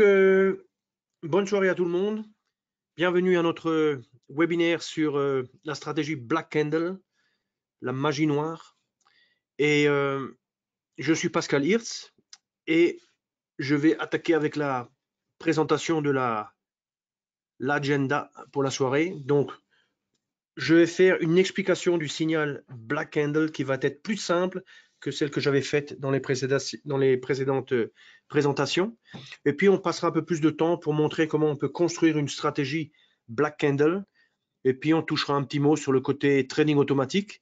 Euh, bonne soirée à tout le monde. Bienvenue à notre webinaire sur euh, la stratégie Black Candle, la magie noire. Et euh, je suis Pascal Hirtz et je vais attaquer avec la présentation de la l'agenda pour la soirée. Donc, je vais faire une explication du signal Black Candle qui va être plus simple que celle que j'avais faite dans les, dans les précédentes euh, présentations. Et puis, on passera un peu plus de temps pour montrer comment on peut construire une stratégie Black Candle. Et puis, on touchera un petit mot sur le côté trading automatique.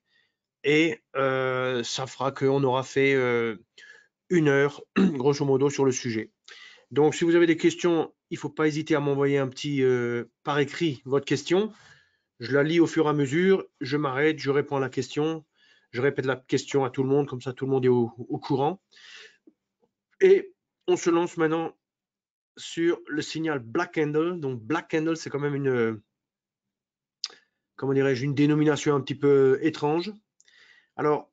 Et euh, ça fera qu'on aura fait euh, une heure, grosso modo, sur le sujet. Donc, si vous avez des questions, il ne faut pas hésiter à m'envoyer un petit par écrit votre question. Je la lis au fur et à mesure, je m'arrête, je réponds à la question je répète la question à tout le monde, comme ça tout le monde est au, courant. Et on se lance maintenant sur le signal Black Candle. Donc Black Candle, c'est quand même une, comment une dénomination un petit peu étrange. Alors,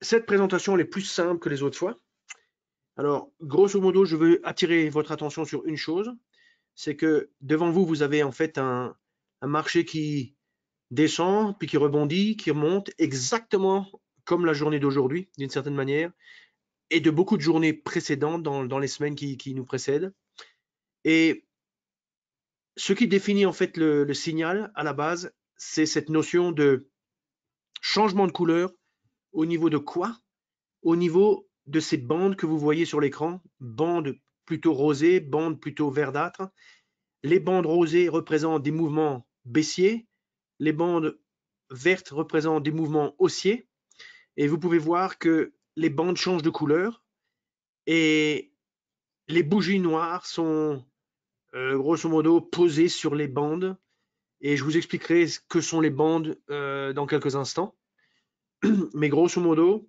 cette présentation, elle est plus simple que les autres fois. Alors, grosso modo, je veux attirer votre attention sur une chose, c'est que devant vous, vous avez en fait un marché qui, descend, puis qui rebondit, qui remonte, exactement comme la journée d'aujourd'hui, d'une certaine manière, et de beaucoup de journées précédentes dans, les semaines qui, nous précèdent. Et ce qui définit en fait le, le signal à la base, c'est cette notion de changement de couleur au niveau de quoi Au niveau de ces bandes que vous voyez sur l'écran, bandes plutôt rosées, bandes plutôt verdâtres. Les bandes rosées représentent des mouvements baissiers, les bandes vertes représentent des mouvements haussiers et vous pouvez voir que les bandes changent de couleur et les bougies noires sont euh, grosso modo posées sur les bandes et je vous expliquerai ce que sont les bandes euh, dans quelques instants. Mais grosso modo,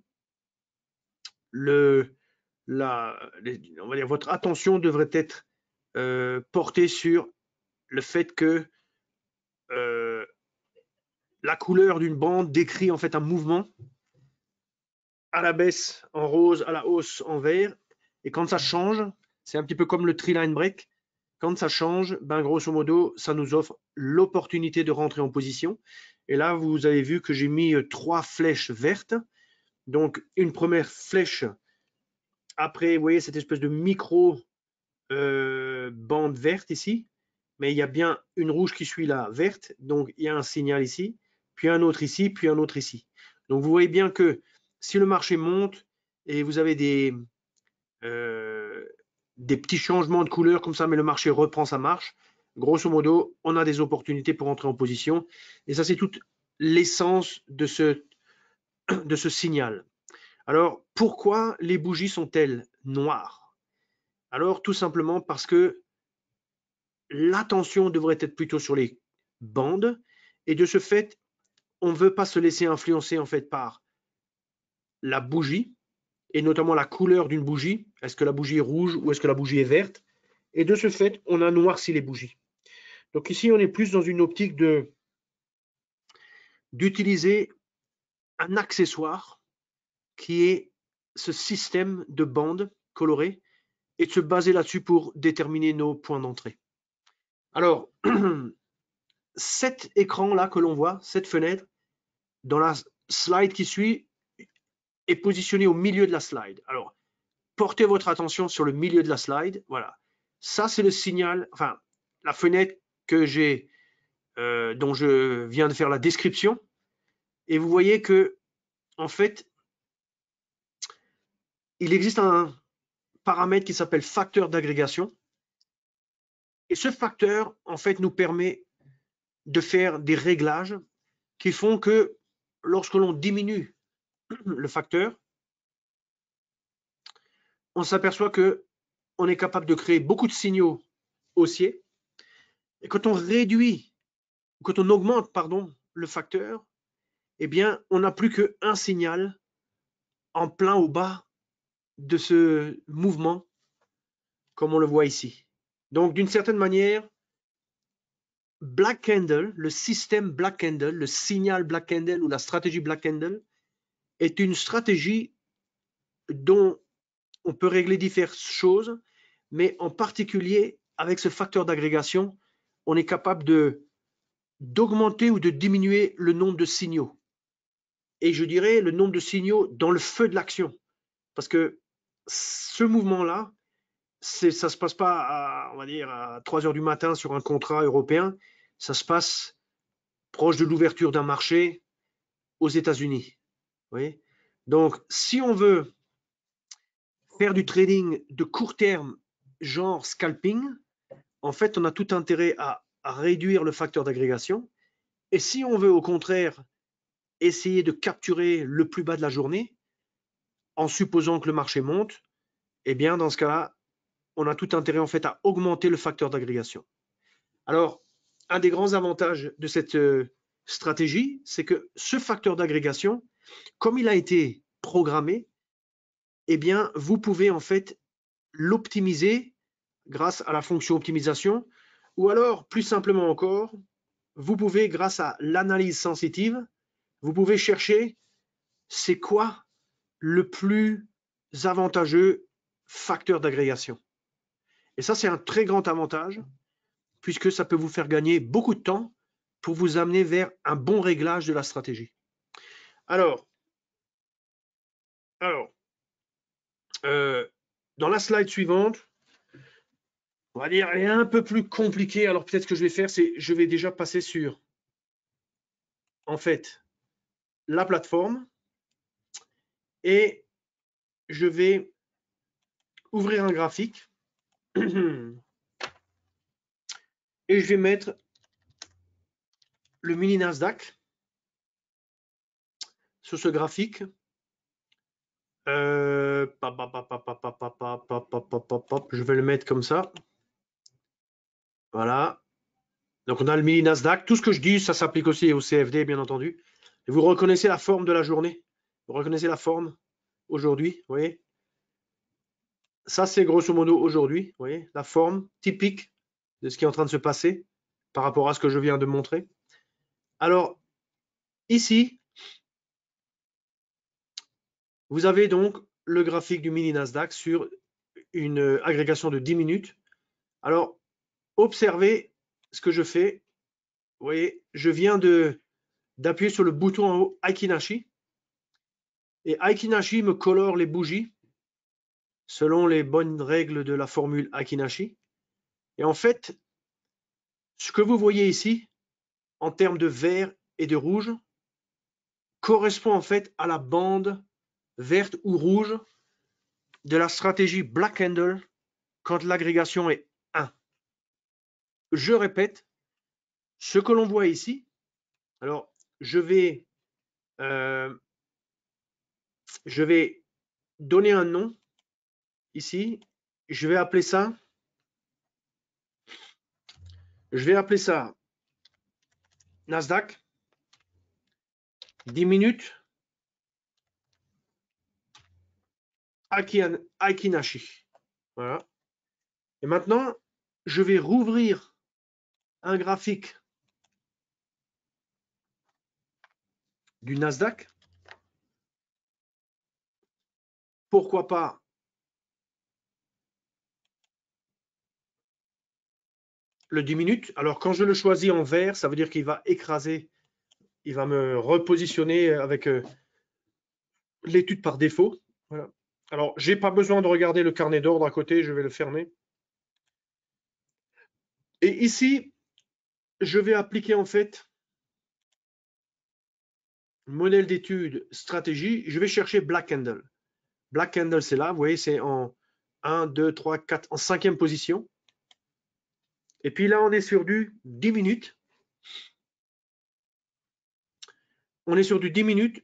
le, la, votre attention devrait être euh, portée sur le fait que la couleur d'une bande décrit en fait un mouvement à la baisse en rose, à la hausse en vert. Et quand ça change, c'est un petit peu comme le Triline line break. Quand ça change, ben grosso modo, ça nous offre l'opportunité de rentrer en position. Et là, vous avez vu que j'ai mis euh, trois flèches vertes. Donc, une première flèche après, vous voyez cette espèce de micro euh, bande verte ici. Mais il y a bien une rouge qui suit la verte. Donc, il y a un signal ici puis un autre ici, puis un autre ici. Donc vous voyez bien que si le marché monte et vous avez des, euh, des petits changements de couleur comme ça, mais le marché reprend sa marche, grosso modo, on a des opportunités pour entrer en position. Et ça, c'est toute l'essence de ce, de ce signal. Alors, pourquoi les bougies sont-elles noires Alors, tout simplement parce que l'attention devrait être plutôt sur les bandes. Et de ce fait, on ne veut pas se laisser influencer en fait par la bougie et notamment la couleur d'une bougie. Est-ce que la bougie est rouge ou est-ce que la bougie est verte Et de ce fait, on a noirci les bougies. Donc ici, on est plus dans une optique de d'utiliser un accessoire qui est ce système de bandes colorées et de se baser là-dessus pour déterminer nos points d'entrée. Alors, cet écran-là que l'on voit, cette fenêtre, dans la slide qui suit, est positionné au milieu de la slide. Alors, portez votre attention sur le milieu de la slide. Voilà. Ça, c'est le signal, enfin, la fenêtre que j'ai, euh, dont je viens de faire la description. Et vous voyez que, en fait, il existe un paramètre qui s'appelle facteur d'agrégation. Et ce facteur, en fait, nous permet de faire des réglages qui font que lorsque l'on diminue le facteur, on s'aperçoit que on est capable de créer beaucoup de signaux haussiers. Et quand on réduit, quand on augmente, pardon, le facteur, eh bien, on n'a plus qu'un signal en plein au bas de ce mouvement, comme on le voit ici. Donc, d'une certaine manière, Black Candle, le système Black Candle, le signal Black Candle ou la stratégie Black Candle est une stratégie dont on peut régler différentes choses, mais en particulier avec ce facteur d'agrégation, on est capable d'augmenter ou de diminuer le nombre de signaux. Et je dirais le nombre de signaux dans le feu de l'action. Parce que ce mouvement-là, ça ça se passe pas à, on va dire, à 3 heures du matin sur un contrat européen. Ça se passe proche de l'ouverture d'un marché aux États-Unis. Donc, si on veut faire du trading de court terme, genre scalping, en fait, on a tout intérêt à, à réduire le facteur d'agrégation. Et si on veut, au contraire, essayer de capturer le plus bas de la journée, en supposant que le marché monte, eh bien, dans ce cas-là, on a tout intérêt en fait à augmenter le facteur d'agrégation. Alors, un des grands avantages de cette euh, stratégie, c'est que ce facteur d'agrégation, comme il a été programmé, eh bien, vous pouvez en fait l'optimiser grâce à la fonction optimisation, ou alors, plus simplement encore, vous pouvez, grâce à l'analyse sensitive, vous pouvez chercher c'est quoi le plus avantageux facteur d'agrégation. Et ça, c'est un très grand avantage, puisque ça peut vous faire gagner beaucoup de temps pour vous amener vers un bon réglage de la stratégie. Alors, alors euh, dans la slide suivante, on va dire, elle est un peu plus compliquée. Alors peut-être que je vais faire, c'est je vais déjà passer sur, en fait, la plateforme et je vais ouvrir un graphique et je vais mettre le mini Nasdaq sur ce graphique. je vais le mettre comme ça. Voilà. Donc on a le mini Nasdaq. Tout ce que je dis, ça s'applique aussi au CFD, bien entendu. Et vous reconnaissez la forme de la journée. Vous reconnaissez la forme aujourd'hui, vous voyez ça, c'est grosso modo aujourd'hui, vous voyez, la forme typique de ce qui est en train de se passer par rapport à ce que je viens de montrer. Alors, ici, vous avez donc le graphique du mini Nasdaq sur une agrégation de 10 minutes. Alors, observez ce que je fais. Vous voyez, je viens d'appuyer sur le bouton en haut Aikinashi. Et Aikinashi me colore les bougies selon les bonnes règles de la formule Akinashi. Et en fait, ce que vous voyez ici, en termes de vert et de rouge, correspond en fait à la bande verte ou rouge de la stratégie Black Handle quand l'agrégation est 1. Je répète, ce que l'on voit ici, alors je vais, euh, je vais donner un nom ici, je vais appeler ça, je vais appeler ça Nasdaq, 10 minutes, Akinashi. Voilà. Et maintenant, je vais rouvrir un graphique du Nasdaq. Pourquoi pas le 10 minutes. Alors, quand je le choisis en vert, ça veut dire qu'il va écraser, il va me repositionner avec euh, l'étude par défaut. Alors, je n'ai pas besoin de regarder le carnet d'ordre à côté, je vais le fermer. Et ici, je vais appliquer en fait modèle d'étude, stratégie. Je vais chercher Black candle Black candle c'est là, vous voyez, c'est en 1, 2, 3, 4, en cinquième position. Et puis là, on est sur du 10 minutes. On est sur du 10 minutes.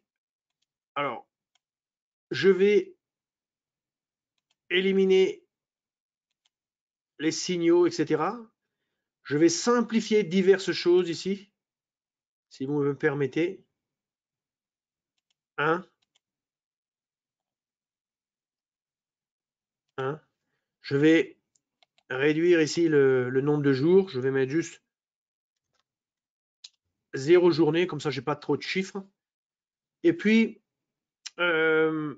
Alors, je vais éliminer les signaux, etc. Je vais simplifier diverses choses ici, si vous me permettez. 1. 1. Je vais réduire ici le, nombre de jours. Je vais mettre juste zéro journée, comme ça je n'ai pas trop de chiffres. Et puis, euh,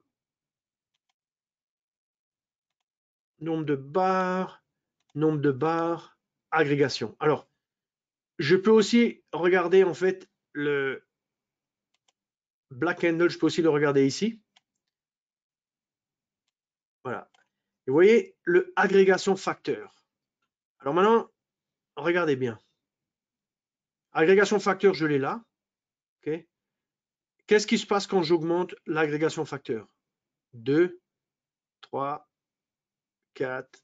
nombre de barres, nombre de barres, agrégation. Alors, je peux aussi regarder en fait le Black Handle, je peux aussi le regarder ici. Voilà, vous voyez le agrégation facteur. Alors maintenant, regardez bien. Agrégation facteur, je l'ai là. ok Qu'est-ce qui se passe quand j'augmente l'agrégation facteur 2, 3, 4,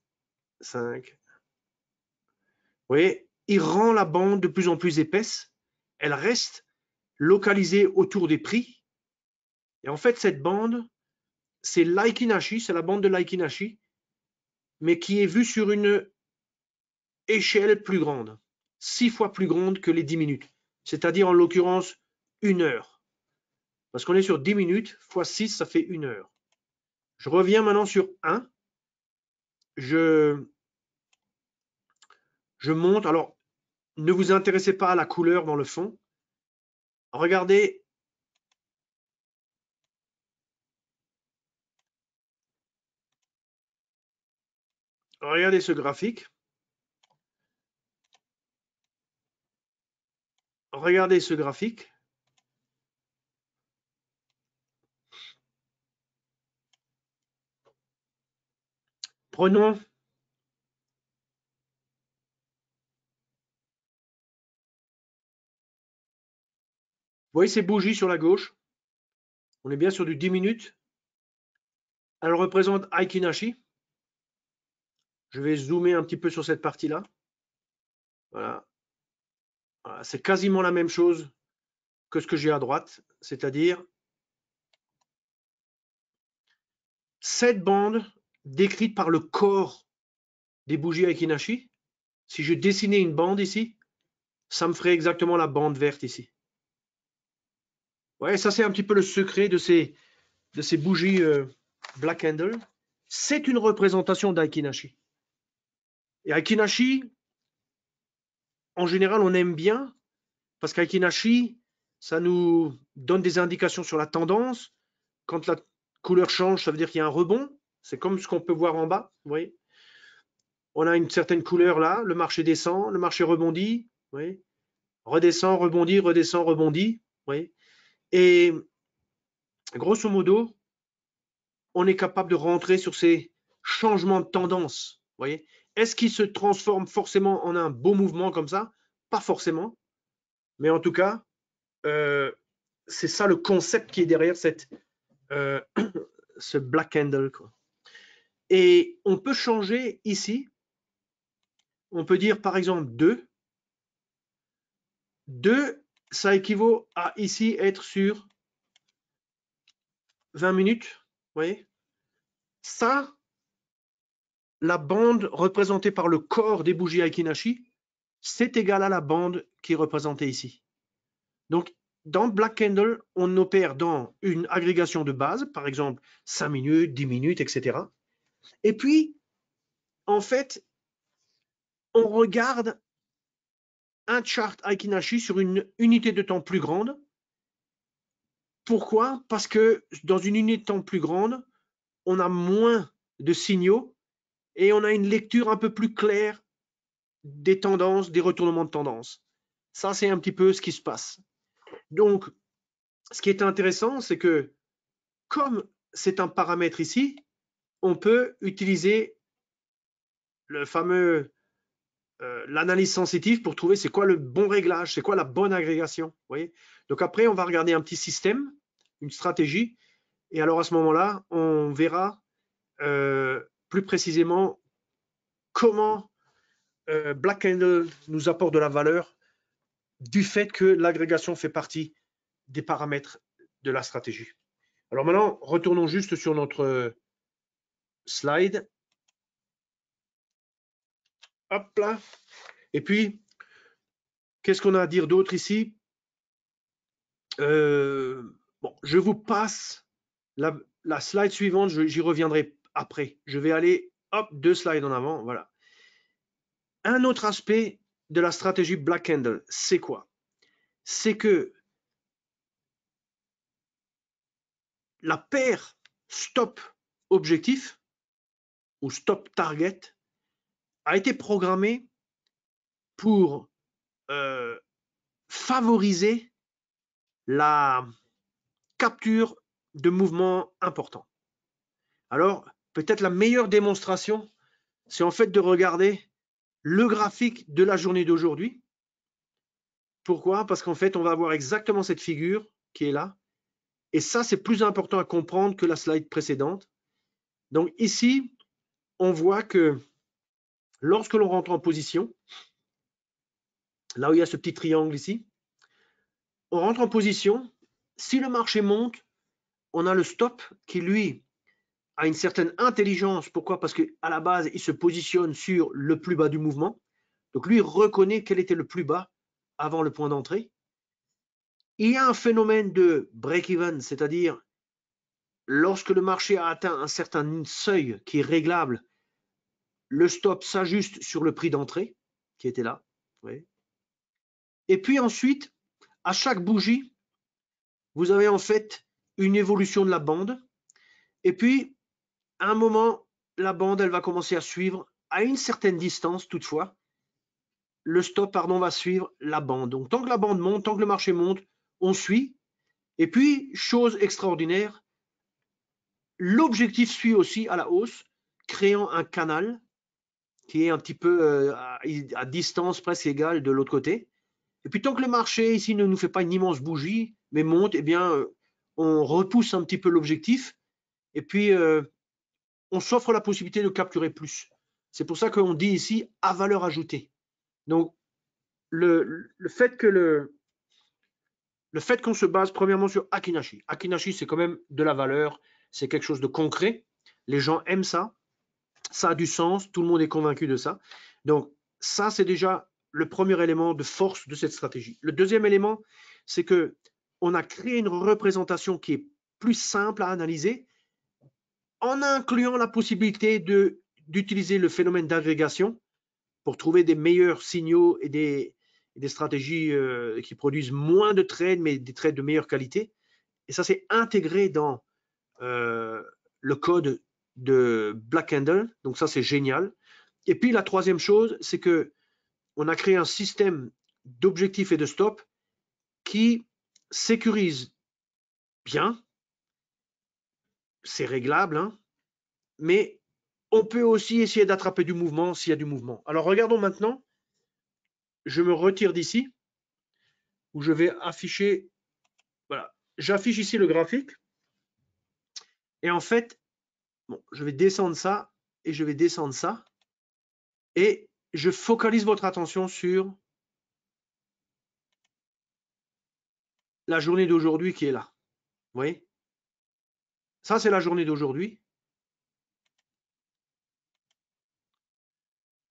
5. Vous voyez, il rend la bande de plus en plus épaisse. Elle reste localisée autour des prix. Et en fait, cette bande, c'est l'Aikinashi, c'est la bande de l'Aikinashi mais qui est vu sur une échelle plus grande, six fois plus grande que les dix minutes, c'est-à-dire en l'occurrence une heure. Parce qu'on est sur dix minutes, fois 6, ça fait une heure. Je reviens maintenant sur 1. Je, je monte. Alors, ne vous intéressez pas à la couleur dans le fond. Regardez regardez ce graphique. Regardez ce graphique. Prenons Vous voyez ces bougies sur la gauche On est bien sur du 10 minutes. Elle représente Aikinashi. Je vais zoomer un petit peu sur cette partie-là. Voilà. C'est quasiment la même chose que ce que j'ai à droite, c'est-à-dire cette bande décrite par le corps des bougies Aikinashi. Si je dessinais une bande ici, ça me ferait exactement la bande verte ici. Ouais, ça c'est un petit peu le secret de ces, de ces bougies euh, Black Candle. C'est une représentation d'Aikinashi. Et Aikinashi, en général, on aime bien parce qu'Aikinashi, ça nous donne des indications sur la tendance. Quand la couleur change, ça veut dire qu'il y a un rebond. C'est comme ce qu'on peut voir en bas. Vous voyez on a une certaine couleur là, le marché descend, le marché rebondit, vous redescend, rebondit, redescend, rebondit. Vous Et grosso modo, on est capable de rentrer sur ces changements de tendance. voyez est-ce qu'il se transforme forcément en un beau mouvement comme ça Pas forcément. Mais en tout cas, euh, c'est ça le concept qui est derrière cette, euh, ce black handle. Et on peut changer ici. On peut dire par exemple 2. 2, ça équivaut à ici être sur 20 minutes. Vous voyez Ça, la bande représentée par le corps des bougies Aikinashi, c'est égal à la bande qui est représentée ici. Donc, dans Black Candle, on opère dans une agrégation de base, par exemple 5 minutes, 10 minutes, etc. Et puis, en fait, on regarde un chart Aikinashi sur une unité de temps plus grande. Pourquoi Parce que dans une unité de temps plus grande, on a moins de signaux et on a une lecture un peu plus claire des tendances, des retournements de tendances. Ça, c'est un petit peu ce qui se passe. Donc, ce qui est intéressant, c'est que comme c'est un paramètre ici, on peut utiliser le fameux euh, l'analyse sensitive pour trouver c'est quoi le bon réglage, c'est quoi la bonne agrégation. Voyez Donc après, on va regarder un petit système, une stratégie, et alors à ce moment-là, on verra euh, plus précisément comment euh, Black Candle nous apporte de la valeur du fait que l'agrégation fait partie des paramètres de la stratégie. Alors maintenant, retournons juste sur notre slide. Hop là. Et puis, qu'est-ce qu'on a à dire d'autre ici euh, Je vous passe la, la slide suivante, j'y reviendrai après. Je vais aller, hop, deux slides en avant, voilà. Un autre aspect de la stratégie Black Candle, c'est quoi C'est que la paire stop objectif ou stop target a été programmée pour euh, favoriser la capture de mouvements importants. Alors, peut-être la meilleure démonstration, c'est en fait de regarder le graphique de la journée d'aujourd'hui. Pourquoi Parce qu'en fait, on va avoir exactement cette figure qui est là. Et ça, c'est plus important à comprendre que la slide précédente. Donc ici, on voit que lorsque l'on rentre en position, là où il y a ce petit triangle ici, on rentre en position. Si le marché monte, on a le stop qui, lui, a une certaine intelligence. Pourquoi Parce que à la base, il se positionne sur le plus bas du mouvement. Donc lui, reconnaît quel était le plus bas avant le point d'entrée. Il y a un phénomène de break-even, c'est-à-dire lorsque le marché a atteint un certain seuil qui est réglable, le stop s'ajuste sur le prix d'entrée qui était là. Oui. Et puis ensuite, à chaque bougie, vous avez en fait une évolution de la bande. Et puis, un moment, la bande, elle va commencer à suivre, à une certaine distance toutefois, le stop, pardon, va suivre la bande. Donc, tant que la bande monte, tant que le marché monte, on suit. Et puis, chose extraordinaire, l'objectif suit aussi à la hausse, créant un canal qui est un petit peu euh, à distance presque égale de l'autre côté. Et puis, tant que le marché ici ne nous fait pas une immense bougie, mais monte, eh bien, euh, on repousse un petit peu l'objectif. Et puis, euh, on s'offre la possibilité de capturer plus. C'est pour ça qu'on dit ici à valeur ajoutée. Donc, le, fait que le, le fait qu'on se base premièrement sur Akinashi. Akinashi, c'est quand même de la valeur, c'est quelque chose de concret. Les gens aiment ça, ça a du sens, tout le monde est convaincu de ça. Donc, ça, c'est déjà le premier élément de force de cette stratégie. Le deuxième élément, c'est que on a créé une représentation qui est plus simple à analyser en incluant la possibilité d'utiliser le phénomène d'agrégation pour trouver des meilleurs signaux et des, des stratégies euh, qui produisent moins de trades, mais des trades de meilleure qualité. Et ça, c'est intégré dans euh, le code de Black Donc ça, c'est génial. Et puis la troisième chose, c'est que on a créé un système d'objectifs et de stop qui sécurise bien c'est réglable, hein, mais on peut aussi essayer d'attraper du mouvement s'il y a du mouvement. Alors regardons maintenant, je me retire d'ici, où je vais afficher, voilà, j'affiche ici le graphique, et en fait, je vais descendre ça, et je vais descendre ça, et je focalise votre attention sur la journée d'aujourd'hui qui est là. Vous voyez ça, c'est la journée d'aujourd'hui.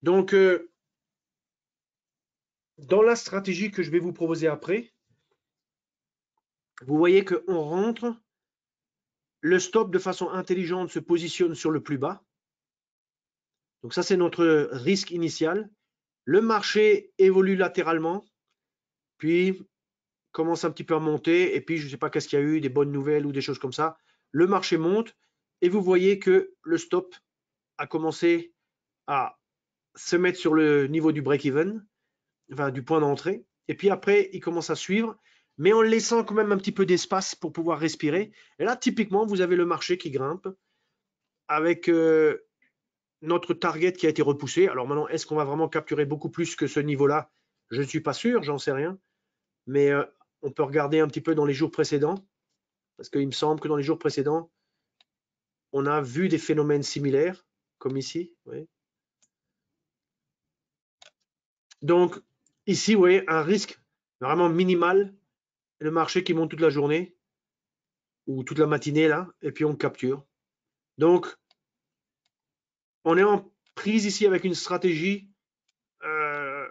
Donc, euh, dans la stratégie que je vais vous proposer après, vous voyez qu'on rentre, le stop de façon intelligente se positionne sur le plus bas. Donc ça, c'est notre risque initial. Le marché évolue latéralement, puis commence un petit peu à monter, et puis je ne sais pas qu'est-ce qu'il y a eu, des bonnes nouvelles ou des choses comme ça le marché monte et vous voyez que le stop a commencé à se mettre sur le niveau du break-even, enfin du point d'entrée, et puis après il commence à suivre, mais en laissant quand même un petit peu d'espace pour pouvoir respirer. Et là, typiquement, vous avez le marché qui grimpe avec euh, notre target qui a été repoussé. Alors maintenant, est-ce qu'on va vraiment capturer beaucoup plus que ce niveau-là Je ne suis pas sûr, j'en sais rien, mais euh, on peut regarder un petit peu dans les jours précédents. Parce qu'il me semble que dans les jours précédents, on a vu des phénomènes similaires, comme ici. Donc, ici, vous voyez, un risque vraiment minimal. Le marché qui monte toute la journée ou toute la matinée, là, et puis on capture. Donc, on est en prise ici avec une stratégie euh,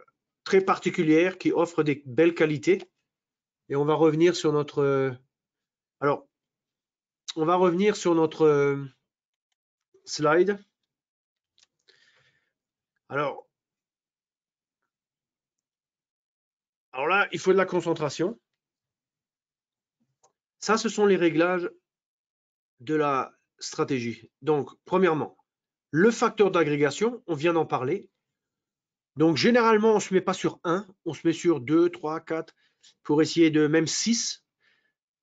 très particulière qui offre des belles qualités. Et on va revenir sur notre alors, on va revenir sur notre euh, slide. Alors, là, il faut de la concentration. Ça, ce sont les réglages de la stratégie. Donc, premièrement, le facteur d'agrégation, on vient d'en parler. Donc, généralement, on ne se met pas sur 1, on se met sur 2, 3, 4, pour essayer de même 6.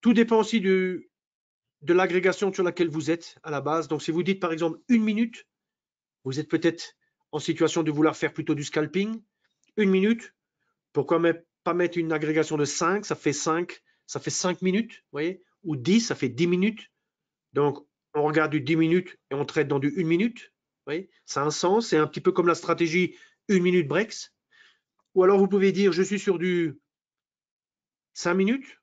Tout dépend aussi du, de l'agrégation sur laquelle vous êtes à la base. Donc, si vous dites par exemple une minute, vous êtes peut-être en situation de vouloir faire plutôt du scalping. Une minute, pourquoi pas mettre une agrégation de cinq Ça fait cinq ça fait cinq minutes, voyez Ou dix, ça fait dix minutes. Donc, on regarde du dix minutes et on traite dans du une minute. voyez Ça a un sens. C'est un petit peu comme la stratégie une minute breaks. Ou alors, vous pouvez dire, je suis sur du cinq minutes.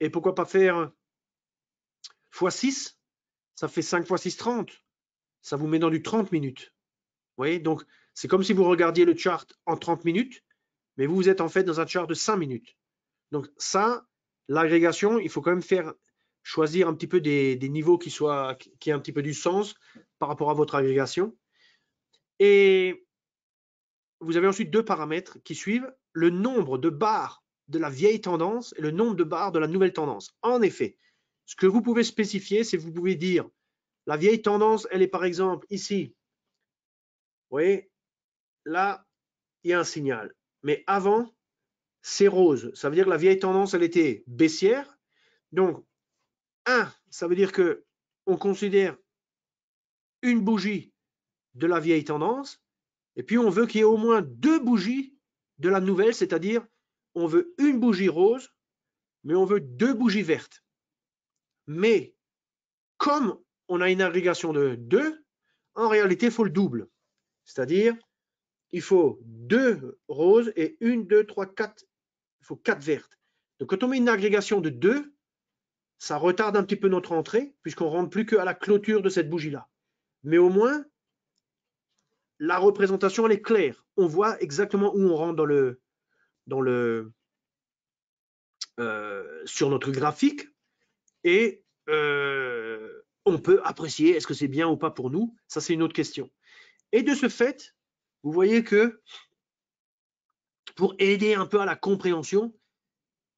Et pourquoi pas faire x6 Ça fait 5 x 6, 30. Ça vous met dans du 30 minutes. Vous voyez Donc, c'est comme si vous regardiez le chart en 30 minutes, mais vous, vous êtes en fait dans un chart de 5 minutes. Donc, ça, l'agrégation, il faut quand même faire choisir un petit peu des, niveaux qui soient qui aient un petit peu du sens par rapport à votre agrégation. Et vous avez ensuite deux paramètres qui suivent le nombre de barres de la vieille tendance et le nombre de barres de la nouvelle tendance. En effet, ce que vous pouvez spécifier, c'est que vous pouvez dire la vieille tendance, elle est par exemple ici. Vous voyez, là, il y a un signal. Mais avant, c'est rose. Ça veut dire que la vieille tendance, elle était baissière. Donc, 1, ça veut dire que on considère une bougie de la vieille tendance, et puis on veut qu'il y ait au moins deux bougies de la nouvelle, c'est-à-dire on veut une bougie rose, mais on veut deux bougies vertes. Mais comme on a une agrégation de deux en réalité, il faut le double. C'est-à-dire, il faut deux roses et une, deux, trois, quatre. Il faut quatre vertes. Donc, quand on met une agrégation de deux, ça retarde un petit peu notre entrée, puisqu'on rentre plus qu'à la clôture de cette bougie-là. Mais au moins, la représentation, elle est claire. On voit exactement où on rentre dans le, euh, sur notre graphique et euh, on peut apprécier est-ce que c'est bien ou pas pour nous. Ça, c'est une autre question. Et de ce fait, vous voyez que pour aider un peu à la compréhension,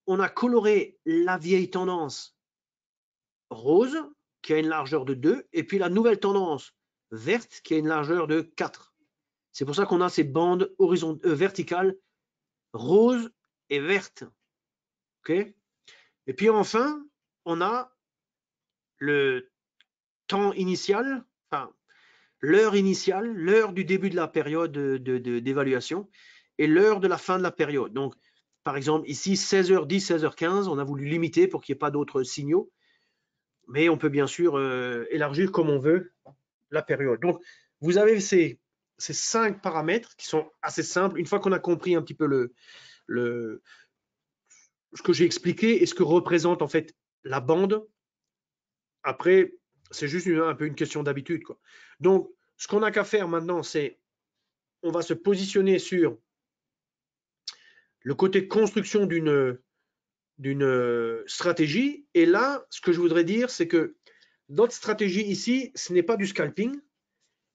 on a coloré la vieille tendance rose qui a une largeur de 2 et puis la nouvelle tendance verte qui a une largeur de 4. C'est pour ça qu'on a ces bandes horizontales euh, verticales rose et verte. ok et puis enfin, on a le temps initial, l'heure initiale, l'heure du début de la période d'évaluation de, d'évaluation et l'heure de la fin de la période. Donc, par exemple, ici, 16h10, 16h15, on a voulu limiter pour qu'il n'y ait pas d'autres signaux. Mais on peut bien sûr euh, élargir comme on veut la période. Donc, vous avez ces ces cinq paramètres qui sont assez simples. Une fois qu'on a compris un petit peu le, le ce que j'ai expliqué et ce que représente en fait la bande, après, c'est juste un peu une question d'habitude. Donc, ce qu'on a qu'à faire maintenant, c'est on va se positionner sur le côté construction d'une d'une euh, stratégie. Et là, ce que je voudrais dire, c'est que notre stratégie ici, ce n'est pas du scalping,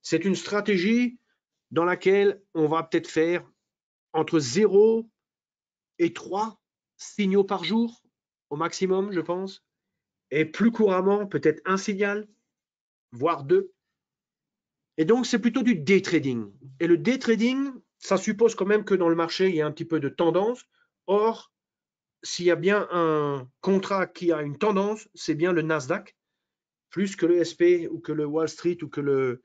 c'est une stratégie dans laquelle on va peut-être faire entre 0 et 3 signaux par jour au maximum, je pense, et plus couramment, peut-être un signal, voire deux. Et donc, c'est plutôt du day trading. Et le day trading, ça suppose quand même que dans le marché, il y a un petit peu de tendance. Or, s'il y a bien un contrat qui a une tendance, c'est bien le Nasdaq, plus que le SP ou que le Wall Street ou que le,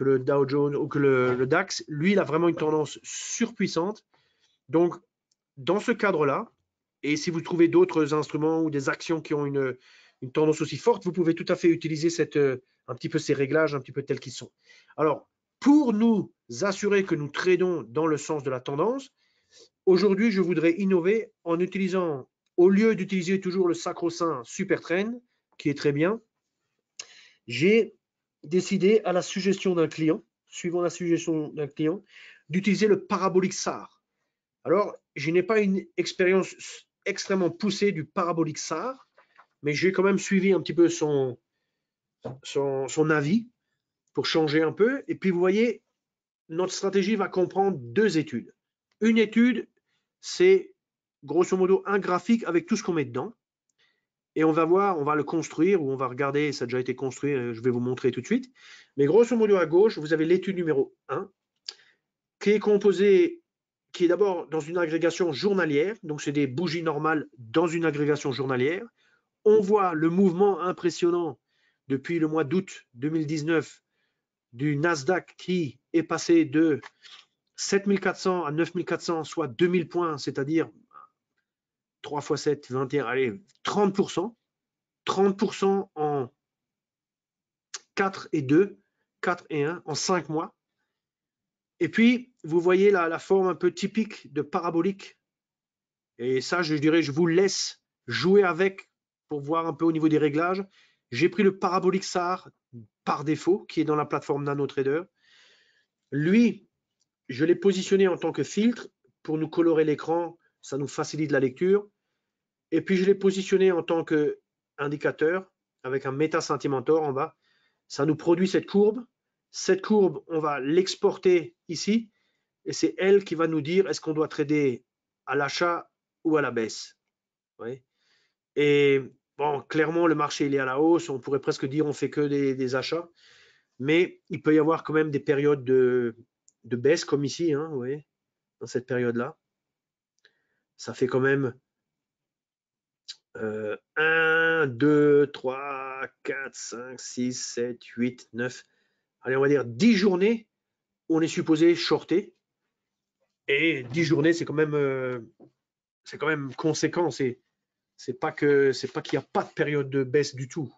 que le Dow Jones ou que le, DAX, lui, il a vraiment une tendance surpuissante. Donc, dans ce cadre-là, et si vous trouvez d'autres instruments ou des actions qui ont une, une, tendance aussi forte, vous pouvez tout à fait utiliser cette, euh, un petit peu ces réglages, un petit peu tels qu'ils sont. Alors, pour nous assurer que nous tradons dans le sens de la tendance, aujourd'hui, je voudrais innover en utilisant, au lieu d'utiliser toujours le sacro-saint Supertrend, qui est très bien, j'ai décider à la suggestion d'un client, suivant la suggestion d'un client, d'utiliser le parabolic SAR. Alors, je n'ai pas une expérience extrêmement poussée du parabolic SAR, mais j'ai quand même suivi un petit peu son, son, son, avis pour changer un peu. Et puis, vous voyez, notre stratégie va comprendre deux études. Une étude, c'est grosso modo un graphique avec tout ce qu'on met dedans. Et on va voir, on va le construire ou on va regarder, ça a déjà été construit, euh, je vais vous montrer tout de suite. Mais grosso modo, à gauche, vous avez l'étude numéro 1 qui est composée, qui est d'abord dans une agrégation journalière. Donc, c'est des bougies normales dans une agrégation journalière. On voit le mouvement impressionnant depuis le mois d'août 2019 du Nasdaq qui est passé de 7400 à 9400, soit 2000 points, c'est-à-dire 3 x 7, 21, allez, 30%. 30% en 4 et 2, 4 et 1, en 5 mois. Et puis, vous voyez la, la forme un peu typique de parabolique. Et ça, je dirais, je vous laisse jouer avec pour voir un peu au niveau des réglages. J'ai pris le parabolique SAR par défaut, qui est dans la plateforme NanoTrader. Lui, je l'ai positionné en tant que filtre pour nous colorer l'écran ça nous facilite la lecture. Et puis je l'ai positionné en tant qu'indicateur avec un méta sentimentor en bas. Ça nous produit cette courbe. Cette courbe, on va l'exporter ici et c'est elle qui va nous dire est-ce qu'on doit trader à l'achat ou à la baisse. Oui. Et bon, clairement, le marché il est à la hausse. On pourrait presque dire on fait que des, achats, mais il peut y avoir quand même des périodes de, baisse comme ici, hein, oui, dans cette période-là ça fait quand même 1, 2, 3, 4, 5, 6, 7, 8, 9, allez, on va dire 10 journées où on est supposé shorter. Et 10 journées, c'est quand même, euh, quand même conséquent. Ce n'est pas pas qu'il n'y a pas de période de baisse du tout.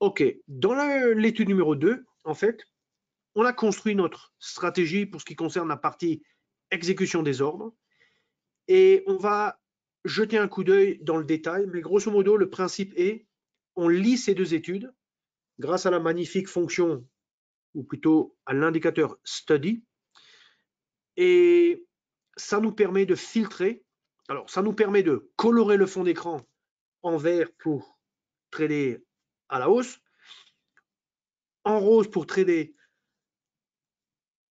OK. Dans l'étude numéro 2, en fait, on a construit notre stratégie pour ce qui concerne la partie exécution des ordres. Et on va jeter un coup d'œil dans le détail, mais grosso modo, le principe est, on lit ces deux études grâce à la magnifique fonction, ou plutôt à l'indicateur study, et ça nous permet de filtrer. Alors, ça nous permet de colorer le fond d'écran en vert pour trader à la hausse, en rose pour trader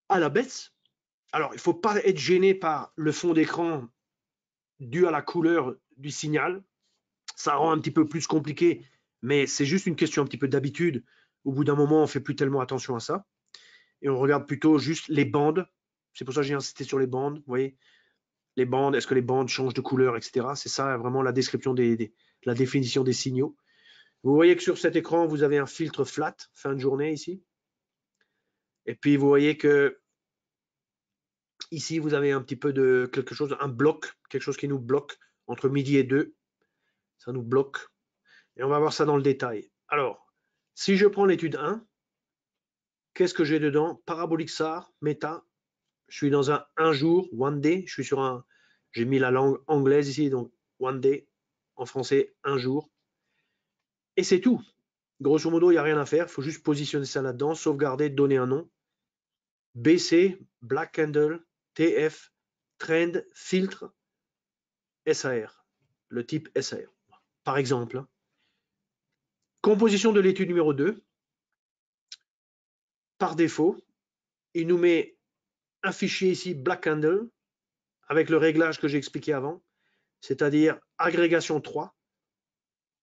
à la baisse. Alors, il faut pas être gêné par le fond d'écran dû à la couleur du signal. Ça rend un petit peu plus compliqué, mais c'est juste une question un petit peu d'habitude. Au bout d'un moment, on fait plus tellement attention à ça. Et on regarde plutôt juste les bandes. C'est pour ça que j'ai insisté sur les bandes. Vous voyez, les bandes, est-ce que les bandes changent de couleur, etc. C'est ça vraiment la description des, la définition des signaux. Vous voyez que sur cet écran, vous avez un filtre flat, fin de journée ici. Et puis vous voyez que Ici, vous avez un petit peu de quelque chose, un bloc, quelque chose qui nous bloque entre midi et 2. Ça nous bloque. Et on va voir ça dans le détail. Alors, si je prends l'étude 1, qu'est-ce que j'ai dedans Parabolique SAR, Meta. Je suis dans un 1 jour, one day. Je suis sur un. J'ai mis la langue anglaise ici, donc one day. En français, un jour. Et c'est tout. Grosso modo, il n'y a rien à faire. Il faut juste positionner ça là-dedans, sauvegarder, donner un nom. BC, Black Candle, TF Trend Filtre SAR, le type SAR, par exemple. Hein. Composition de l'étude numéro 2. Par défaut, il nous met un fichier ici, Black Handle, avec le réglage que j'ai expliqué avant, c'est-à-dire agrégation 3.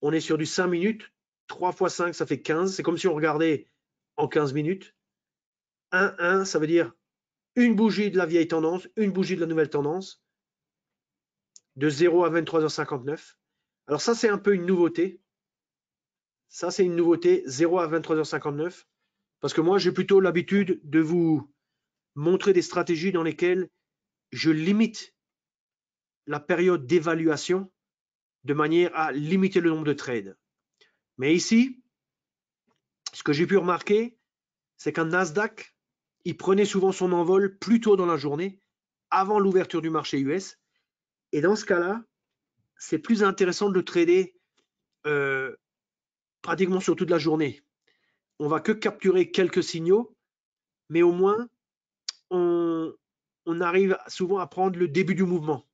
On est sur du 5 minutes, 3 x 5, ça fait 15. C'est comme si on regardait en 15 minutes. 1-1, ça veut dire une bougie de la vieille tendance, une bougie de la nouvelle tendance, de 0 à 23h59. Alors ça, c'est un peu une nouveauté. Ça, c'est une nouveauté, 0 à 23h59. Parce que moi, j'ai plutôt l'habitude de vous montrer des stratégies dans lesquelles je limite la période d'évaluation de manière à limiter le nombre de trades. Mais ici, ce que j'ai pu remarquer, c'est qu'un Nasdaq il prenait souvent son envol plus tôt dans la journée, avant l'ouverture du marché US. Et dans ce cas-là, c'est plus intéressant de le trader euh, pratiquement sur toute la journée. On va que capturer quelques signaux, mais au moins, on, arrive souvent à prendre le début du mouvement.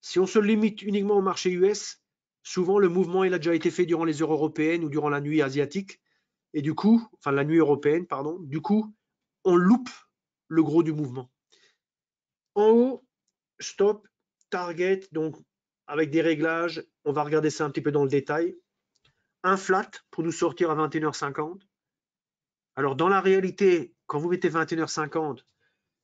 Si on se limite uniquement au marché US, souvent le mouvement il a déjà été fait durant les heures européennes ou durant la nuit asiatique. Et du coup, enfin la nuit européenne, pardon, du coup, on loupe le gros du mouvement. En haut, stop, target, donc avec des réglages, on va regarder ça un petit peu dans le détail. Un flat pour nous sortir à 21h50. Alors dans la réalité, quand vous mettez 21h50,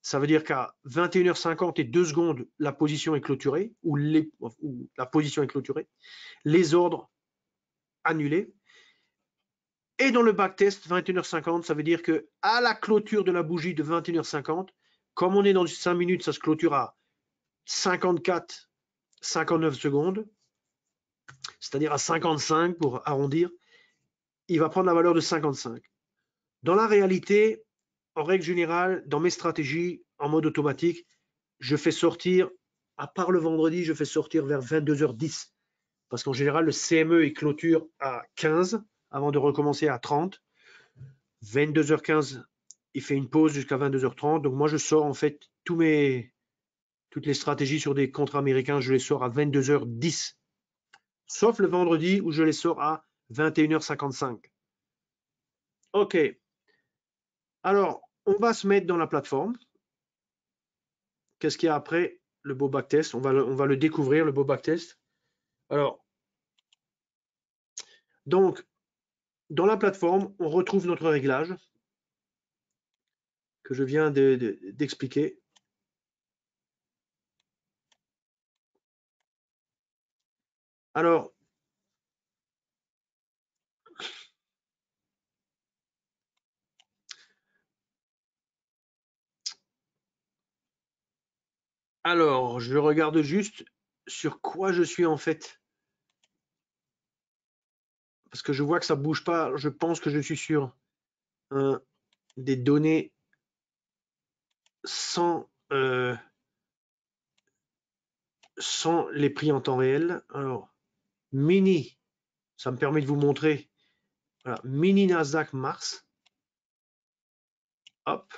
ça veut dire qu'à 21h50 et 2 secondes, la position est clôturée, ou, les, ou la position est clôturée, les ordres annulés, et dans le backtest, 21h50, ça veut dire que à la clôture de la bougie de 21h50, comme on est dans 5 minutes, ça se clôture à 54, 59 secondes, c'est-à-dire à 55 pour arrondir, il va prendre la valeur de 55. Dans la réalité, en règle générale, dans mes stratégies en mode automatique, je fais sortir, à part le vendredi, je fais sortir vers 22h10. Parce qu'en général, le CME, est clôture à 15 avant de recommencer à 30. 22h15, il fait une pause jusqu'à 22h30. Donc moi, je sors en fait tous mes, toutes les stratégies sur des contrats américains, je les sors à 22h10. Sauf le vendredi où je les sors à 21h55. OK. Alors, on va se mettre dans la plateforme. Qu'est-ce qu'il y a après le beau backtest on va on va le découvrir, le beau backtest. Alors, donc, dans la plateforme, on retrouve notre réglage que je viens d'expliquer. Alors, Alors, je regarde juste sur quoi je suis en fait parce que je vois que ça bouge pas, je pense que je suis sur des données sans, euh, sans les prix en temps réel. Alors, mini, ça me permet de vous montrer. Voilà, mini Nasdaq Mars. Hop.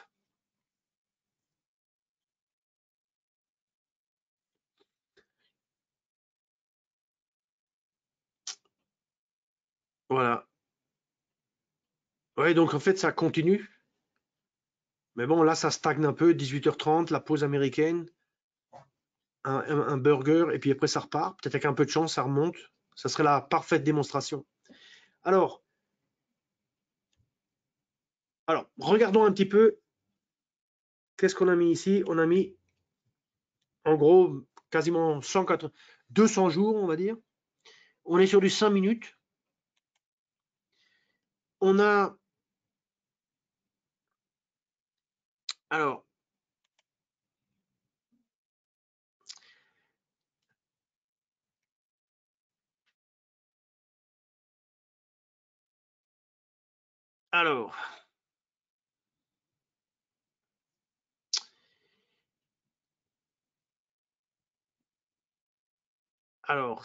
Voilà. Oui, donc en fait, ça continue. Mais bon, là, ça stagne un peu. 18h30, la pause américaine, un, burger, et puis après, ça repart. Peut-être avec un peu de chance, ça remonte. Ça serait la parfaite démonstration. Alors, alors regardons un petit peu. Qu'est-ce qu'on a mis ici On a mis, en gros, quasiment 180, 200 jours, on va dire. On est sur du 5 minutes on a... Alors, Alors, alors,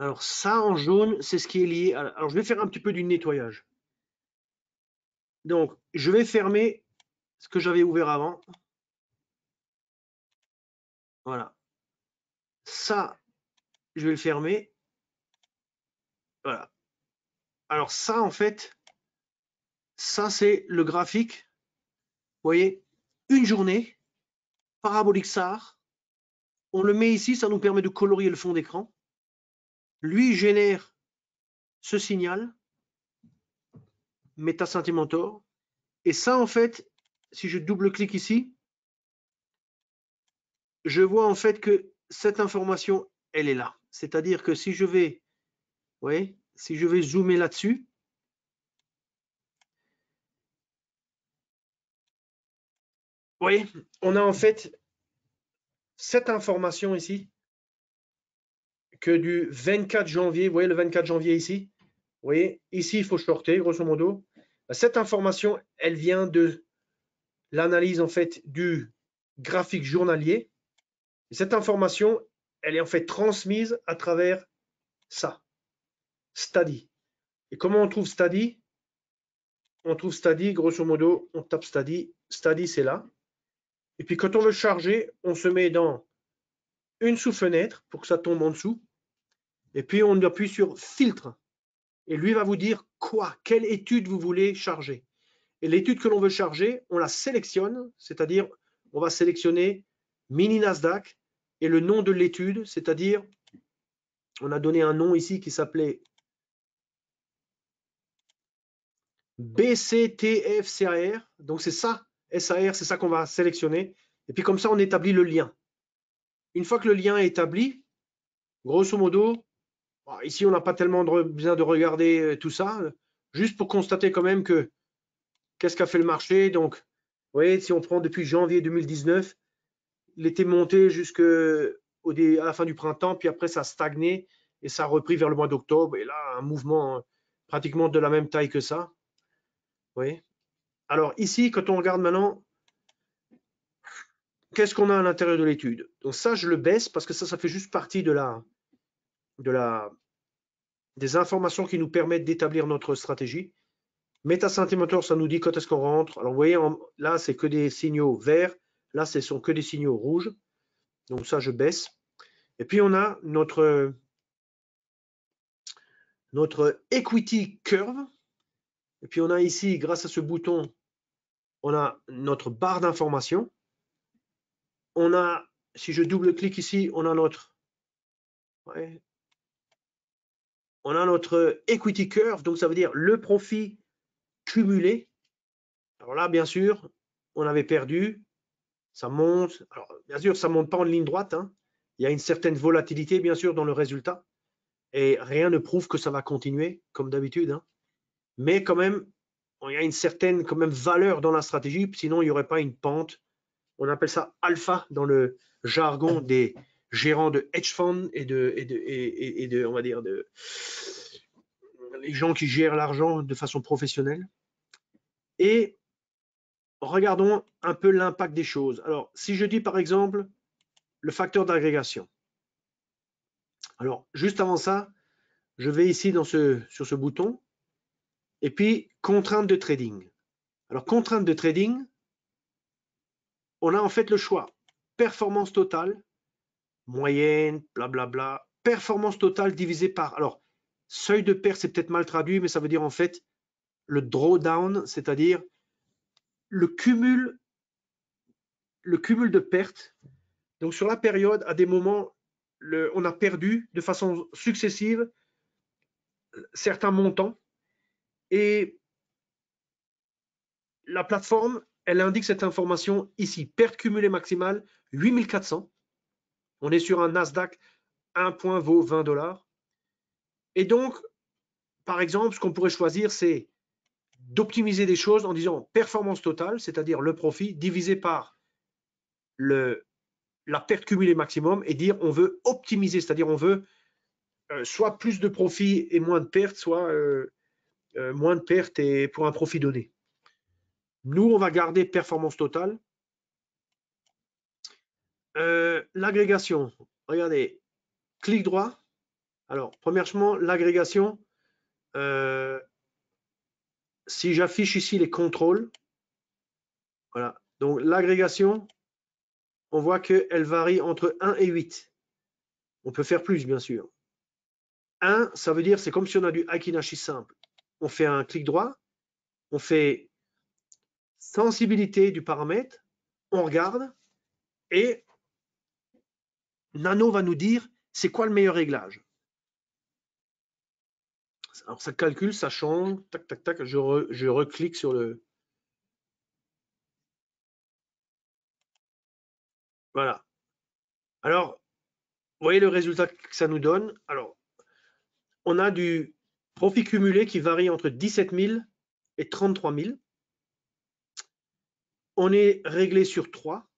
Alors ça, en jaune, c'est ce qui est lié. Alors je vais faire un petit peu du nettoyage. Donc, je vais fermer ce que j'avais ouvert avant. Voilà. Ça, je vais le fermer. Voilà. Alors ça, en fait, ça, c'est le graphique. Vous voyez, une journée, parabolique SAR. On le met ici, ça nous permet de colorier le fond d'écran lui génère ce signal, Meta Sentimentor, et ça en fait, si je double-clique ici, je vois en fait que cette information, elle est là. C'est-à-dire que si je vais, ouais, si je vais zoomer là-dessus, vous on a en fait cette information ici que du 24 janvier, vous voyez le 24 janvier ici Vous voyez, ici, il faut shorter, grosso modo. Bah, cette information, elle vient de l'analyse, en fait, du graphique journalier. Cette information, elle est en fait transmise à travers ça, study. Et comment on trouve study On trouve study, grosso modo, on tape study, study c'est là. Et puis quand on veut charger, on se met dans une sous-fenêtre pour que ça tombe en dessous. Et puis, on appuie sur filtre. Et lui va vous dire quoi, quelle étude vous voulez charger. Et l'étude que l'on veut charger, on la sélectionne, c'est-à-dire on va sélectionner mini Nasdaq et le nom de l'étude, c'est-à-dire on a donné un nom ici qui s'appelait BCTFCAR. Donc c'est ça, SAR, c'est ça qu'on va sélectionner. Et puis comme ça, on établit le lien. Une fois que le lien est établi, grosso modo, bah, ici, on n'a pas tellement besoin de regarder euh, tout ça, juste pour constater quand même que qu'est-ce qu'a fait le marché. Donc, vous voyez, si on prend depuis janvier 2019, il était monté jusqu'à la fin du printemps, puis après, ça a stagné et ça a repris vers le mois d'octobre. Et là, un mouvement euh, pratiquement de la même taille que ça. Vous voyez Alors ici, quand on regarde maintenant, qu'est-ce qu'on a à l'intérieur de l'étude Donc ça, je le baisse parce que ça, ça fait juste partie de la, de la, des informations qui nous permettent d'établir notre stratégie. Meta Santé ça nous dit quand est-ce qu'on rentre. Alors, vous voyez, en, là, c'est que des signaux verts. Là, ce sont que des signaux rouges. Donc, ça, je baisse. Et puis, on a notre, notre equity curve. Et puis, on a ici, grâce à ce bouton, on a notre barre d'information. On a, si je double-clique ici, on a notre, on a notre equity curve, donc ça veut dire le profit cumulé. Alors là, bien sûr, on avait perdu, ça monte. Alors, bien sûr, ça ne monte pas en ligne droite. Hein. Il y a une certaine volatilité, bien sûr, dans le résultat. Et rien ne prouve que ça va continuer, comme d'habitude. Hein. Mais quand même, il y a une certaine quand même valeur dans la stratégie, sinon il n'y aurait pas une pente. On appelle ça alpha dans le jargon des, gérants de hedge funds et de, et de, et, de, on va dire, de, les gens qui gèrent l'argent de façon professionnelle. Et regardons un peu l'impact des choses. Alors, si je dis par exemple le facteur d'agrégation. Alors, juste avant ça, je vais ici dans ce, sur ce bouton et puis contrainte de trading. Alors, contrainte de trading, on a en fait le choix performance totale, moyenne, blablabla, bla, performance totale divisée par… Alors, seuil de perte, c'est peut-être mal traduit, mais ça veut dire en fait le drawdown, c'est-à-dire le cumul, le cumul de pertes. Donc, sur la période, à des moments, on a perdu de façon successive certains montants et la plateforme, elle indique cette information ici, perte cumulée maximale 8400 on est sur un Nasdaq, un point vaut 20 dollars. Et donc, par exemple, ce qu'on pourrait choisir, c'est d'optimiser des choses en disant performance totale, c'est-à-dire le profit divisé par le, la perte cumulée maximum et dire on veut optimiser, c'est-à-dire on veut euh, soit plus de profit et moins de pertes, soit euh, euh, moins de pertes et pour un profit donné. Nous, on va garder performance totale euh, l'agrégation. Regardez, clic droit. Alors, premièrement, l'agrégation. Euh, si j'affiche ici les contrôles, voilà. Donc, l'agrégation, on voit qu'elle varie entre 1 et 8. On peut faire plus, bien sûr. 1, ça veut dire, c'est comme si on a du Akinashi simple. On fait un clic droit, on fait sensibilité du paramètre, on regarde, et Nano va nous dire c'est quoi le meilleur réglage. Alors ça calcule, ça change, tac, tac, tac, je, je reclique sur le. Voilà. Alors, vous voyez le résultat que ça nous donne. Alors, on a du profit cumulé qui varie entre 17 000 et 33 000. On est réglé sur 3.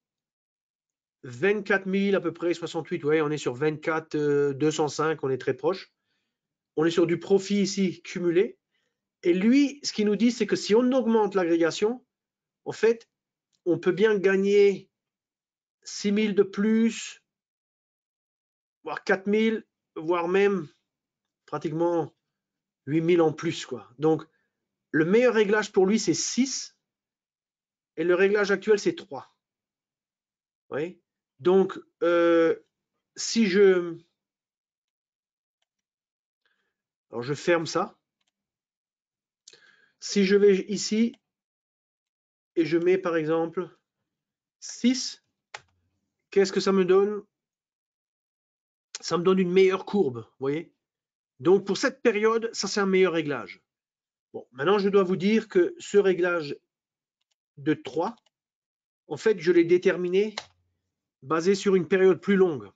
24 000 à peu près, 68, ouais, on est sur 24 205, euh, on est très proche. On est sur du profit ici cumulé. Et lui, ce qu'il nous dit, c'est que si on augmente l'agrégation, en fait, on peut bien gagner 6 000 de plus, voire 4 000, voire même pratiquement 8 000 en plus. Quoi. Donc, le meilleur réglage pour lui, c'est 6 et le réglage actuel, c'est 3. Oui. Donc, euh, si je... Alors, je ferme ça. Si je vais ici et je mets, par exemple, 6, qu'est-ce que ça me donne Ça me donne une meilleure courbe, vous voyez Donc, pour cette période, ça, c'est un meilleur réglage. Bon, maintenant, je dois vous dire que ce réglage de 3, en fait, je l'ai déterminé basé sur une période plus longue.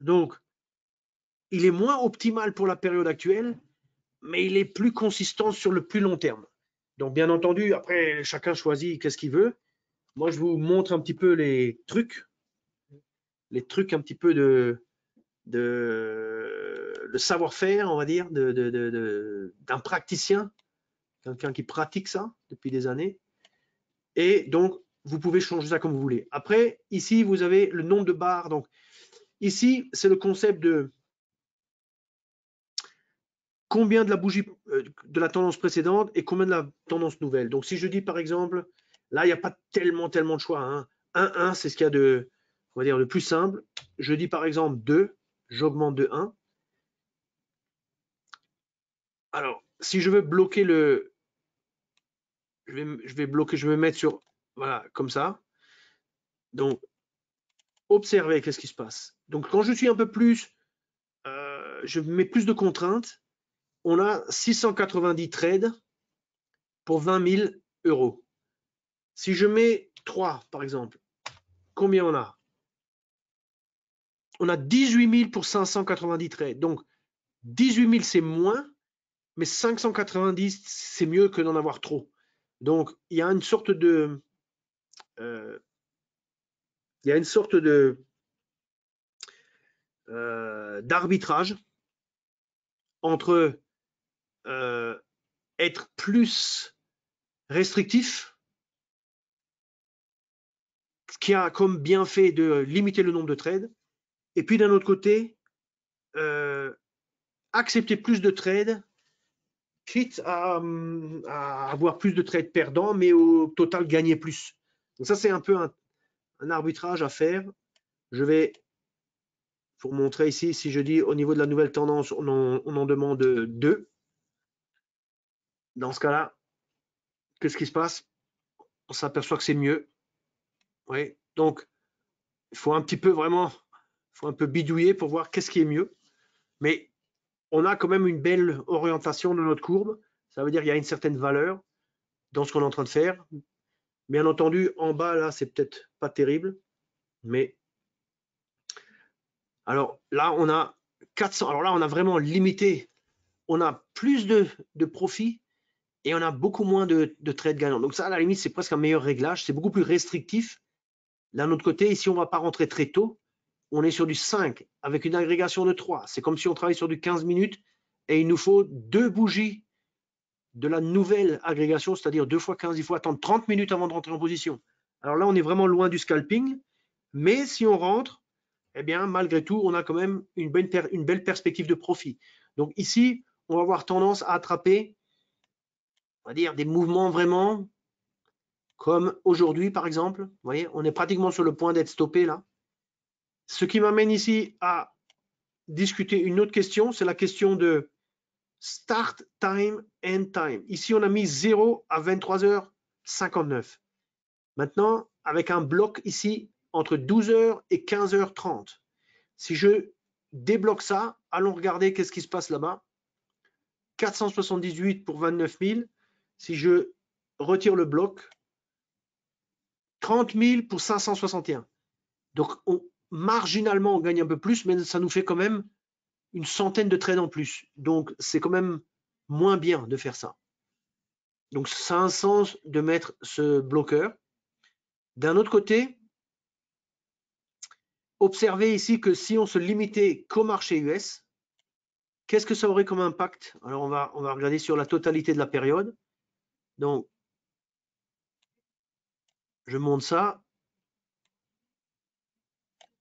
Donc, il est moins optimal pour la période actuelle, mais il est plus consistant sur le plus long terme. Donc, bien entendu, après, chacun choisit qu'est-ce qu'il veut. Moi, je vous montre un petit peu les trucs, les trucs un petit peu de, de le savoir-faire, on va dire, d'un de, de, praticien, quelqu'un qui pratique ça depuis des années. Et donc, vous pouvez changer ça comme vous voulez. Après, ici, vous avez le nombre de barres. Donc, ici, c'est le concept de combien de la bougie euh, de la tendance précédente et combien de la tendance nouvelle. Donc, si je dis par exemple, là, il n'y a pas tellement, tellement de choix. 1, hein. 1, c'est ce qu'il y a de, on va dire, le plus simple. Je dis par exemple 2, j'augmente de 1. Alors, si je veux bloquer le, je vais, bloquer, je vais mettre sur voilà, comme ça. Donc, observez qu'est-ce qui se passe. Donc, quand je suis un peu plus, euh, je mets plus de contraintes, on a 690 trades pour 20 000 euros. Si je mets 3, par exemple, combien on a On a 18 000 pour 590 trades. Donc, 18 000, c'est moins, mais 590, c'est mieux que d'en avoir trop. Donc, il y a une sorte de, euh, il y a une sorte de euh, d'arbitrage entre euh, être plus restrictif, ce qui a comme bienfait de limiter le nombre de trades, et puis d'un autre côté, accepter plus de trades quitte à, avoir plus de trades perdants, mais au total gagner plus. Donc ça, c'est un peu un, arbitrage à faire. Je vais, pour montrer ici, si je dis au niveau de la nouvelle tendance, on en, demande deux. Dans ce cas-là, qu'est-ce qui se passe On s'aperçoit que c'est mieux. Oui. Donc, il faut un petit peu vraiment, faut un peu bidouiller pour voir qu'est-ce qui est mieux. Mais on a quand même une belle orientation de notre courbe. Ça veut dire qu'il y a une certaine valeur dans ce qu'on est en train de faire. Bien entendu, en bas, là, c'est peut-être pas terrible, mais alors là, on a 400. Alors là, on a vraiment limité. On a plus de, profits profit et on a beaucoup moins de, trades gagnants. Donc ça, à la limite, c'est presque un meilleur réglage. C'est beaucoup plus restrictif. D'un autre côté, ici, on ne va pas rentrer très tôt. On est sur du 5 avec une agrégation de 3. C'est comme si on travaille sur du 15 minutes et il nous faut deux bougies de la nouvelle agrégation, c'est-à-dire 2 fois 15, il faut attendre 30 minutes avant de rentrer en position. Alors là, on est vraiment loin du scalping, mais si on rentre, eh bien, malgré tout, on a quand même une belle, une belle perspective de profit. Donc ici, on va avoir tendance à attraper, on va dire, des mouvements vraiment comme aujourd'hui, par exemple. Vous voyez, on est pratiquement sur le point d'être stoppé là. Ce qui m'amène ici à discuter une autre question, c'est la question de Start time, end time. Ici, on a mis 0 à 23h59. Maintenant, avec un bloc ici, entre 12h et 15h30. Si je débloque ça, allons regarder qu'est-ce qui se passe là-bas. 478 pour 29 000. Si je retire le bloc, 30 000 pour 561. Donc, marginalement, on gagne un peu plus, mais ça nous fait quand même une centaine de trades en plus. Donc, c'est quand même moins bien de faire ça. Donc, ça a un sens de mettre ce bloqueur. D'un autre côté, observez ici que si on se limitait qu'au marché US, qu'est-ce que ça aurait comme impact Alors, on va, on va regarder sur la totalité de la période. Donc, je monte ça.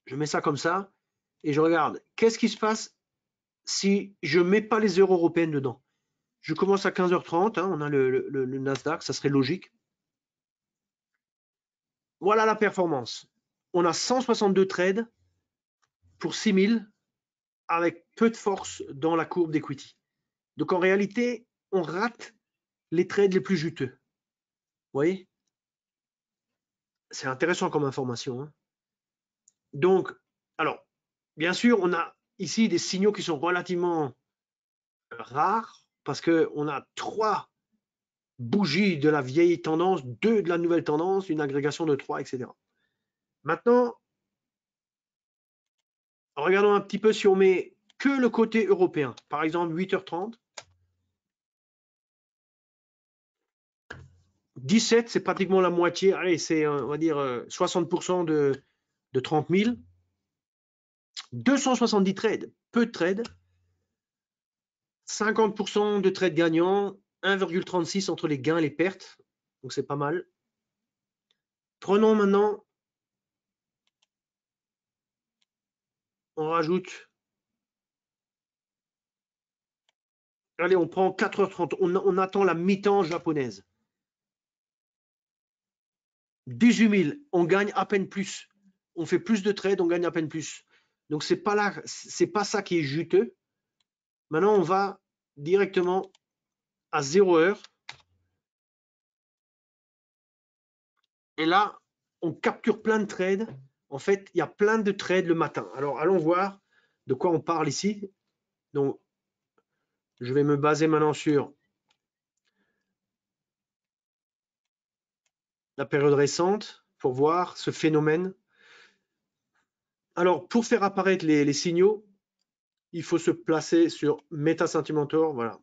Je mets ça comme ça. Et je regarde, qu'est-ce qui se passe si je mets pas les heures européennes dedans. Je commence à 15h30, hein, on a le, Nasdaq, ça serait logique. Voilà la performance. On a 162 trades pour 6000 avec peu de force dans la courbe d'equity. Donc en réalité, on rate les trades les plus juteux. Vous voyez C'est intéressant comme information. Hein. Donc, alors, bien sûr, on a ici des signaux qui sont relativement euh, rares parce qu'on a trois bougies de la vieille tendance, deux de la nouvelle tendance, une agrégation de trois, etc. Maintenant, regardons un petit peu si on met que le côté européen. Par exemple, 8h30. 17, c'est pratiquement la moitié, allez, c'est euh, on va dire 60% euh, de, de 30 000. 270 trades, peu de trades, 50% de trades gagnants, 1,36 entre les gains et les pertes, donc c'est pas mal. Prenons maintenant, on rajoute, allez on prend 4h30, on, attend la mi-temps japonaise. 18 000, on gagne à peine plus. On fait plus de trades, on gagne à peine plus. Donc, ce n'est pas, là, pas ça qui est juteux. Maintenant, on va directement à 0 heure. Et là, on capture plein de trades. En fait, il y a plein de trades le matin. Alors, allons voir de quoi on parle ici. Donc, je vais me baser maintenant sur la période récente pour voir ce phénomène alors, pour faire apparaître les, signaux, il faut se placer sur MetaSentimentor. Sentimentor. Voilà.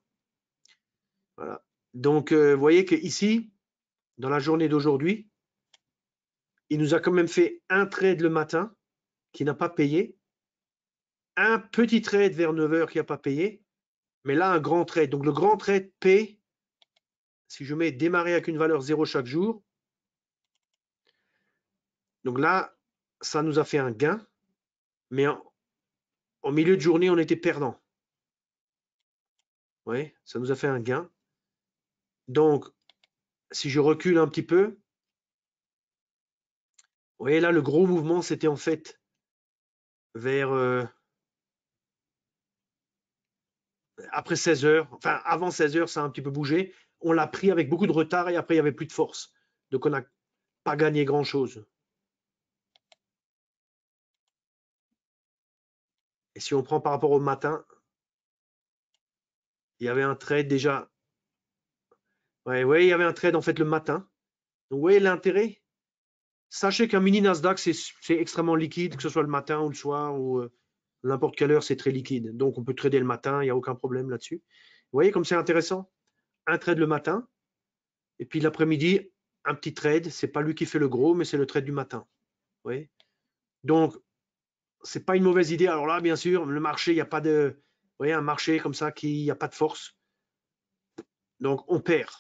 voilà. Donc, euh, vous voyez qu'ici, dans la journée d'aujourd'hui, il nous a quand même fait un trade le matin qui n'a pas payé, un petit trade vers 9h qui n'a pas payé, mais là, un grand trade. Donc, le grand trade paye. Si je mets démarrer avec une valeur 0 chaque jour, donc là, ça nous a fait un gain mais en, milieu de journée, on était perdant. Oui, ça nous a fait un gain. Donc, si je recule un petit peu, vous voyez là, le gros mouvement, c'était en fait vers euh, après 16 heures, enfin avant 16 heures, ça a un petit peu bougé. On l'a pris avec beaucoup de retard et après, il n'y avait plus de force. Donc, on n'a pas gagné grand-chose. Et si on prend par rapport au matin, il y avait un trade déjà. Oui, il y avait un trade en fait le matin. Donc, vous voyez l'intérêt Sachez qu'un mini Nasdaq, c'est extrêmement liquide, que ce soit le matin ou le soir ou euh, n'importe quelle heure, c'est très liquide. Donc, on peut trader le matin, il n'y a aucun problème là-dessus. Vous voyez comme c'est intéressant Un trade le matin, et puis l'après-midi, un petit trade. C'est pas lui qui fait le gros, mais c'est le trade du matin. Oui. Donc, c'est pas une mauvaise idée. Alors là, bien sûr, le marché, il n'y a pas de. Vous voyez, un marché comme ça qui n'y a pas de force. Donc, on perd.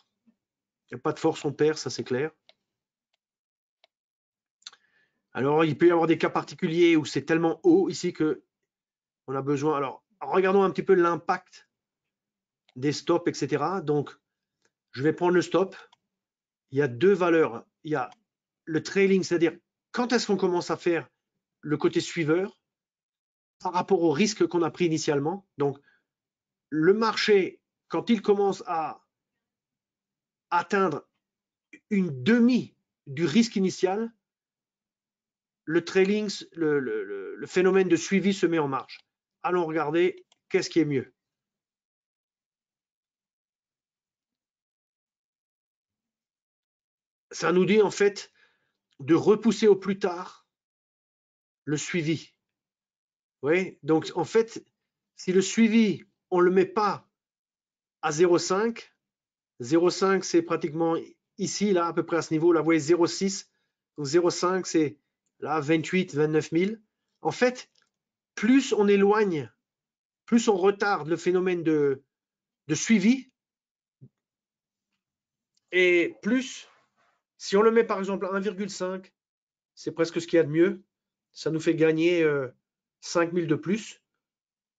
Il n'y a pas de force, on perd, ça c'est clair. Alors, il peut y avoir des cas particuliers où c'est tellement haut ici que on a besoin. Alors, regardons un petit peu l'impact des stops, etc. Donc, je vais prendre le stop. Il y a deux valeurs. Il y a le trailing, c'est-à-dire quand est-ce qu'on commence à faire le côté suiveur par rapport au risque qu'on a pris initialement. Donc, le marché, quand il commence à atteindre une demi du risque initial, le trailing, le, le, phénomène de suivi se met en marche. Allons regarder qu'est-ce qui est mieux. Ça nous dit en fait de repousser au plus tard le suivi. Oui, donc en fait, si le suivi, on ne le met pas à 0,5, 0,5 c'est pratiquement ici, là, à peu près à ce niveau, là, vous voyez 0,6, 0,5 c'est là 28, 29 000. En fait, plus on éloigne, plus on retarde le phénomène de, de suivi, et plus, si on le met par exemple à 1,5, c'est presque ce qu'il y a de mieux, ça nous fait gagner 5000 euh, de plus.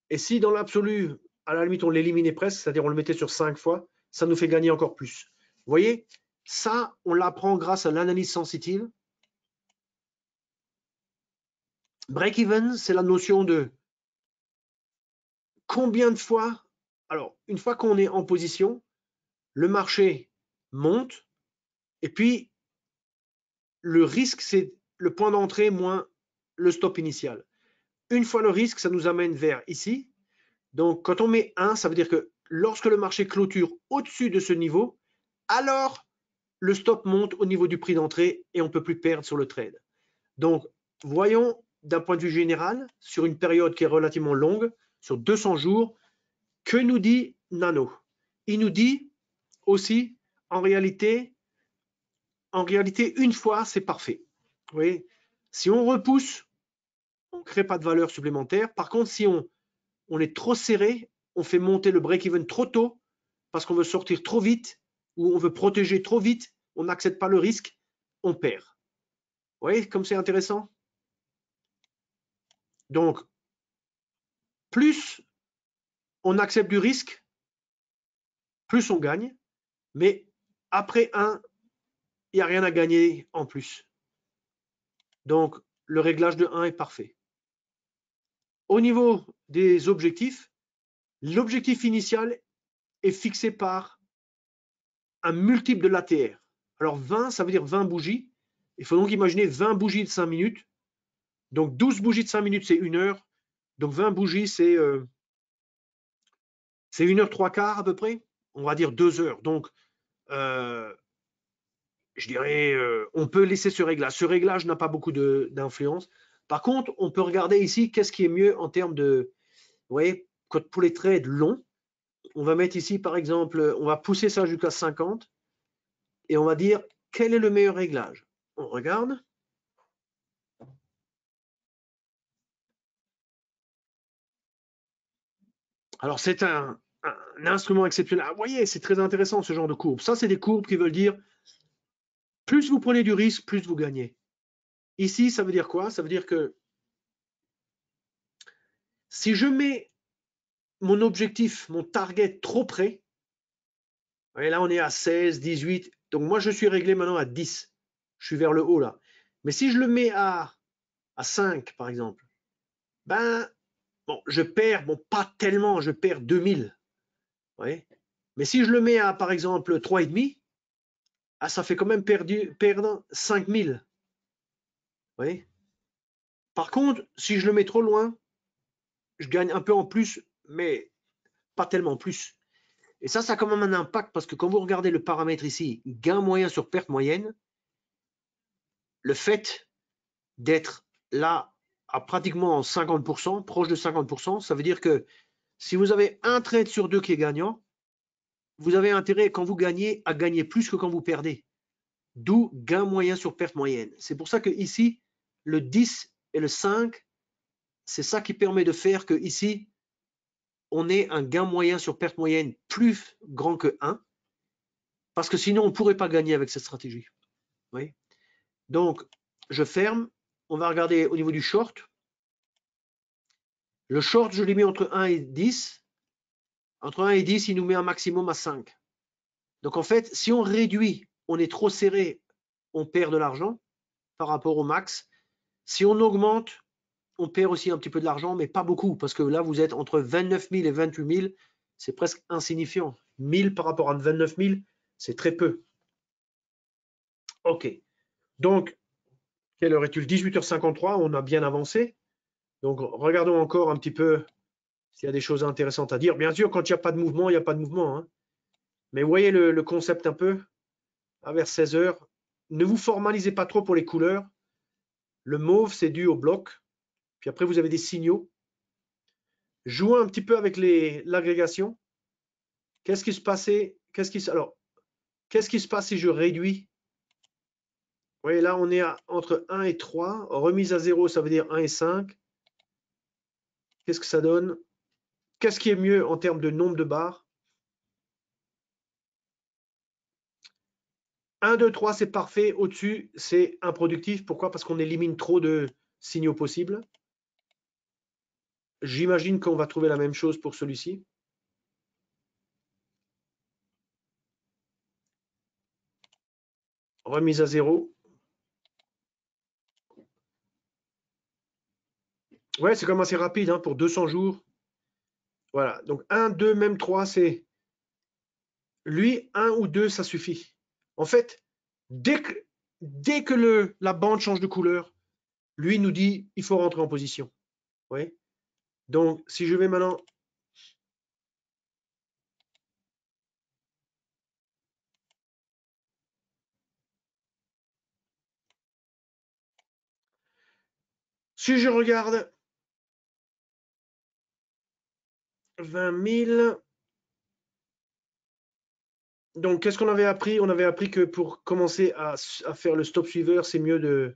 Et si dans l'absolu, à la limite, on l'éliminait presque, c'est-à-dire on le mettait sur 5 fois, ça nous fait gagner encore plus. Vous voyez, ça, on l'apprend grâce à l'analyse sensitive. Break-even, c'est la notion de combien de fois, alors une fois qu'on est en position, le marché monte, et puis le risque, c'est le point d'entrée moins le stop initial. Une fois le risque, ça nous amène vers ici. Donc, quand on met 1, ça veut dire que lorsque le marché clôture au-dessus de ce niveau, alors le stop monte au niveau du prix d'entrée et on ne peut plus perdre sur le trade. Donc, voyons d'un point de vue général, sur une période qui est relativement longue, sur 200 jours, que nous dit Nano Il nous dit aussi, en réalité, en réalité, une fois, c'est parfait. Vous si on repousse on ne crée pas de valeur supplémentaire. Par contre, si on, est trop serré, on fait monter le break-even trop tôt parce qu'on veut sortir trop vite ou on veut protéger trop vite, on n'accepte pas le risque, on perd. Vous voyez comme c'est intéressant Donc, plus on accepte du risque, plus on gagne, mais après un, il n'y a rien à gagner en plus. Donc, le réglage de 1 est parfait. Au niveau des objectifs, l'objectif initial est fixé par un multiple de l'ATR. Alors 20, ça veut dire 20 bougies. Il faut donc imaginer 20 bougies de 5 minutes. Donc 12 bougies de 5 minutes, c'est 1 heure. Donc 20 bougies, c'est 1 euh, heure 3 quarts à peu près. On va dire 2 heures. Donc euh, je dirais, euh, on peut laisser ce réglage. Ce réglage n'a pas beaucoup d'influence. Par contre, on peut regarder ici qu'est-ce qui est mieux en termes de, vous voyez, pour les trades longs, on va mettre ici, par exemple, on va pousser ça jusqu'à 50 et on va dire quel est le meilleur réglage. On regarde. Alors, c'est un, instrument exceptionnel. Ah, vous voyez, c'est très intéressant ce genre de courbe. Ça, c'est des courbes qui veulent dire plus vous prenez du risque, plus vous gagnez. Ici, ça veut dire quoi Ça veut dire que si je mets mon objectif, mon target trop près, et là on est à 16, 18, donc moi je suis réglé maintenant à 10, je suis vers le haut là. Mais si je le mets à, à 5 par exemple, ben bon, je perds, bon pas tellement, je perds 2000. Ouais. Mais si je le mets à par exemple 3,5, ah, ça fait quand même perdu, perdre 5000. Par contre, si je le mets trop loin, je gagne un peu en plus, mais pas tellement plus. Et ça, ça a quand même un impact parce que quand vous regardez le paramètre ici, gain moyen sur perte moyenne, le fait d'être là à pratiquement 50%, proche de 50%, ça veut dire que si vous avez un trade sur deux qui est gagnant, vous avez intérêt quand vous gagnez à gagner plus que quand vous perdez. D'où gain moyen sur perte moyenne. C'est pour ça que ici, le 10 et le 5, c'est ça qui permet de faire que ici, on ait un gain moyen sur perte moyenne plus grand que 1, parce que sinon, on ne pourrait pas gagner avec cette stratégie. Donc, je ferme. On va regarder au niveau du short. Le short, je l'ai mis entre 1 et 10. Entre 1 et 10, il nous met un maximum à 5. Donc en fait, si on réduit, on est trop serré, on perd de l'argent par rapport au max. Si on augmente, on perd aussi un petit peu de l'argent, mais pas beaucoup, parce que là, vous êtes entre 29 000 et 28 000, c'est presque insignifiant. 1000 par rapport à 29 000, c'est très peu. OK. Donc, quelle heure est-il 18h53, on a bien avancé. Donc, regardons encore un petit peu s'il y a des choses intéressantes à dire. Bien sûr, quand il n'y a pas de mouvement, il n'y a pas de mouvement. Hein. Mais voyez le, le concept un peu à vers 16 h Ne vous formalisez pas trop pour les couleurs. Le mauve, c'est dû au bloc. Puis après, vous avez des signaux. Jouons un petit peu avec l'agrégation. Qu'est-ce qui se passait Qu'est-ce qui alors qui se passe si je réduis Vous voyez, là, on est entre 1 et 3. Remise à zéro, ça veut dire 1 et 5. Qu'est-ce que ça donne Qu'est-ce qui est mieux en termes de nombre de barres 1, 2, 3, c'est parfait. Au-dessus, c'est improductif. Pourquoi Parce qu'on élimine trop de signaux possibles. J'imagine qu'on va trouver la même chose pour celui-ci. Remise à zéro. Ouais, c'est quand même assez rapide hein, pour 200 jours. Voilà, donc 1, 2, même 3, c'est... Lui, 1 ou 2, ça suffit. En fait, dès que, dès que le, la bande change de couleur, lui nous dit il faut rentrer en position. Oui. Donc, si je vais maintenant Si je regarde 20 000, donc, qu'est-ce qu'on avait appris On avait appris que pour commencer à, faire le stop suiveur, c'est mieux de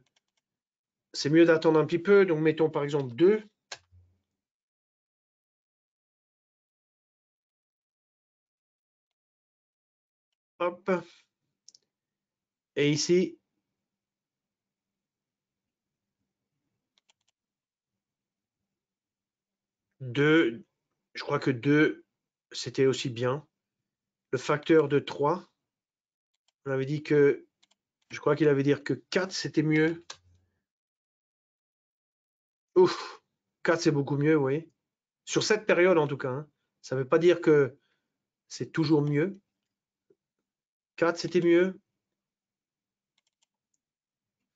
c'est mieux d'attendre un petit peu. Donc, mettons par exemple 2. Hop. Et ici, deux, je crois que deux, c'était aussi bien le facteur de 3. On avait dit que, je crois qu'il avait dit que 4 c'était mieux. Ouf, 4 c'est beaucoup mieux, oui. Sur cette période en tout cas. Hein. Ça ne veut pas dire que c'est toujours mieux. 4 c'était mieux.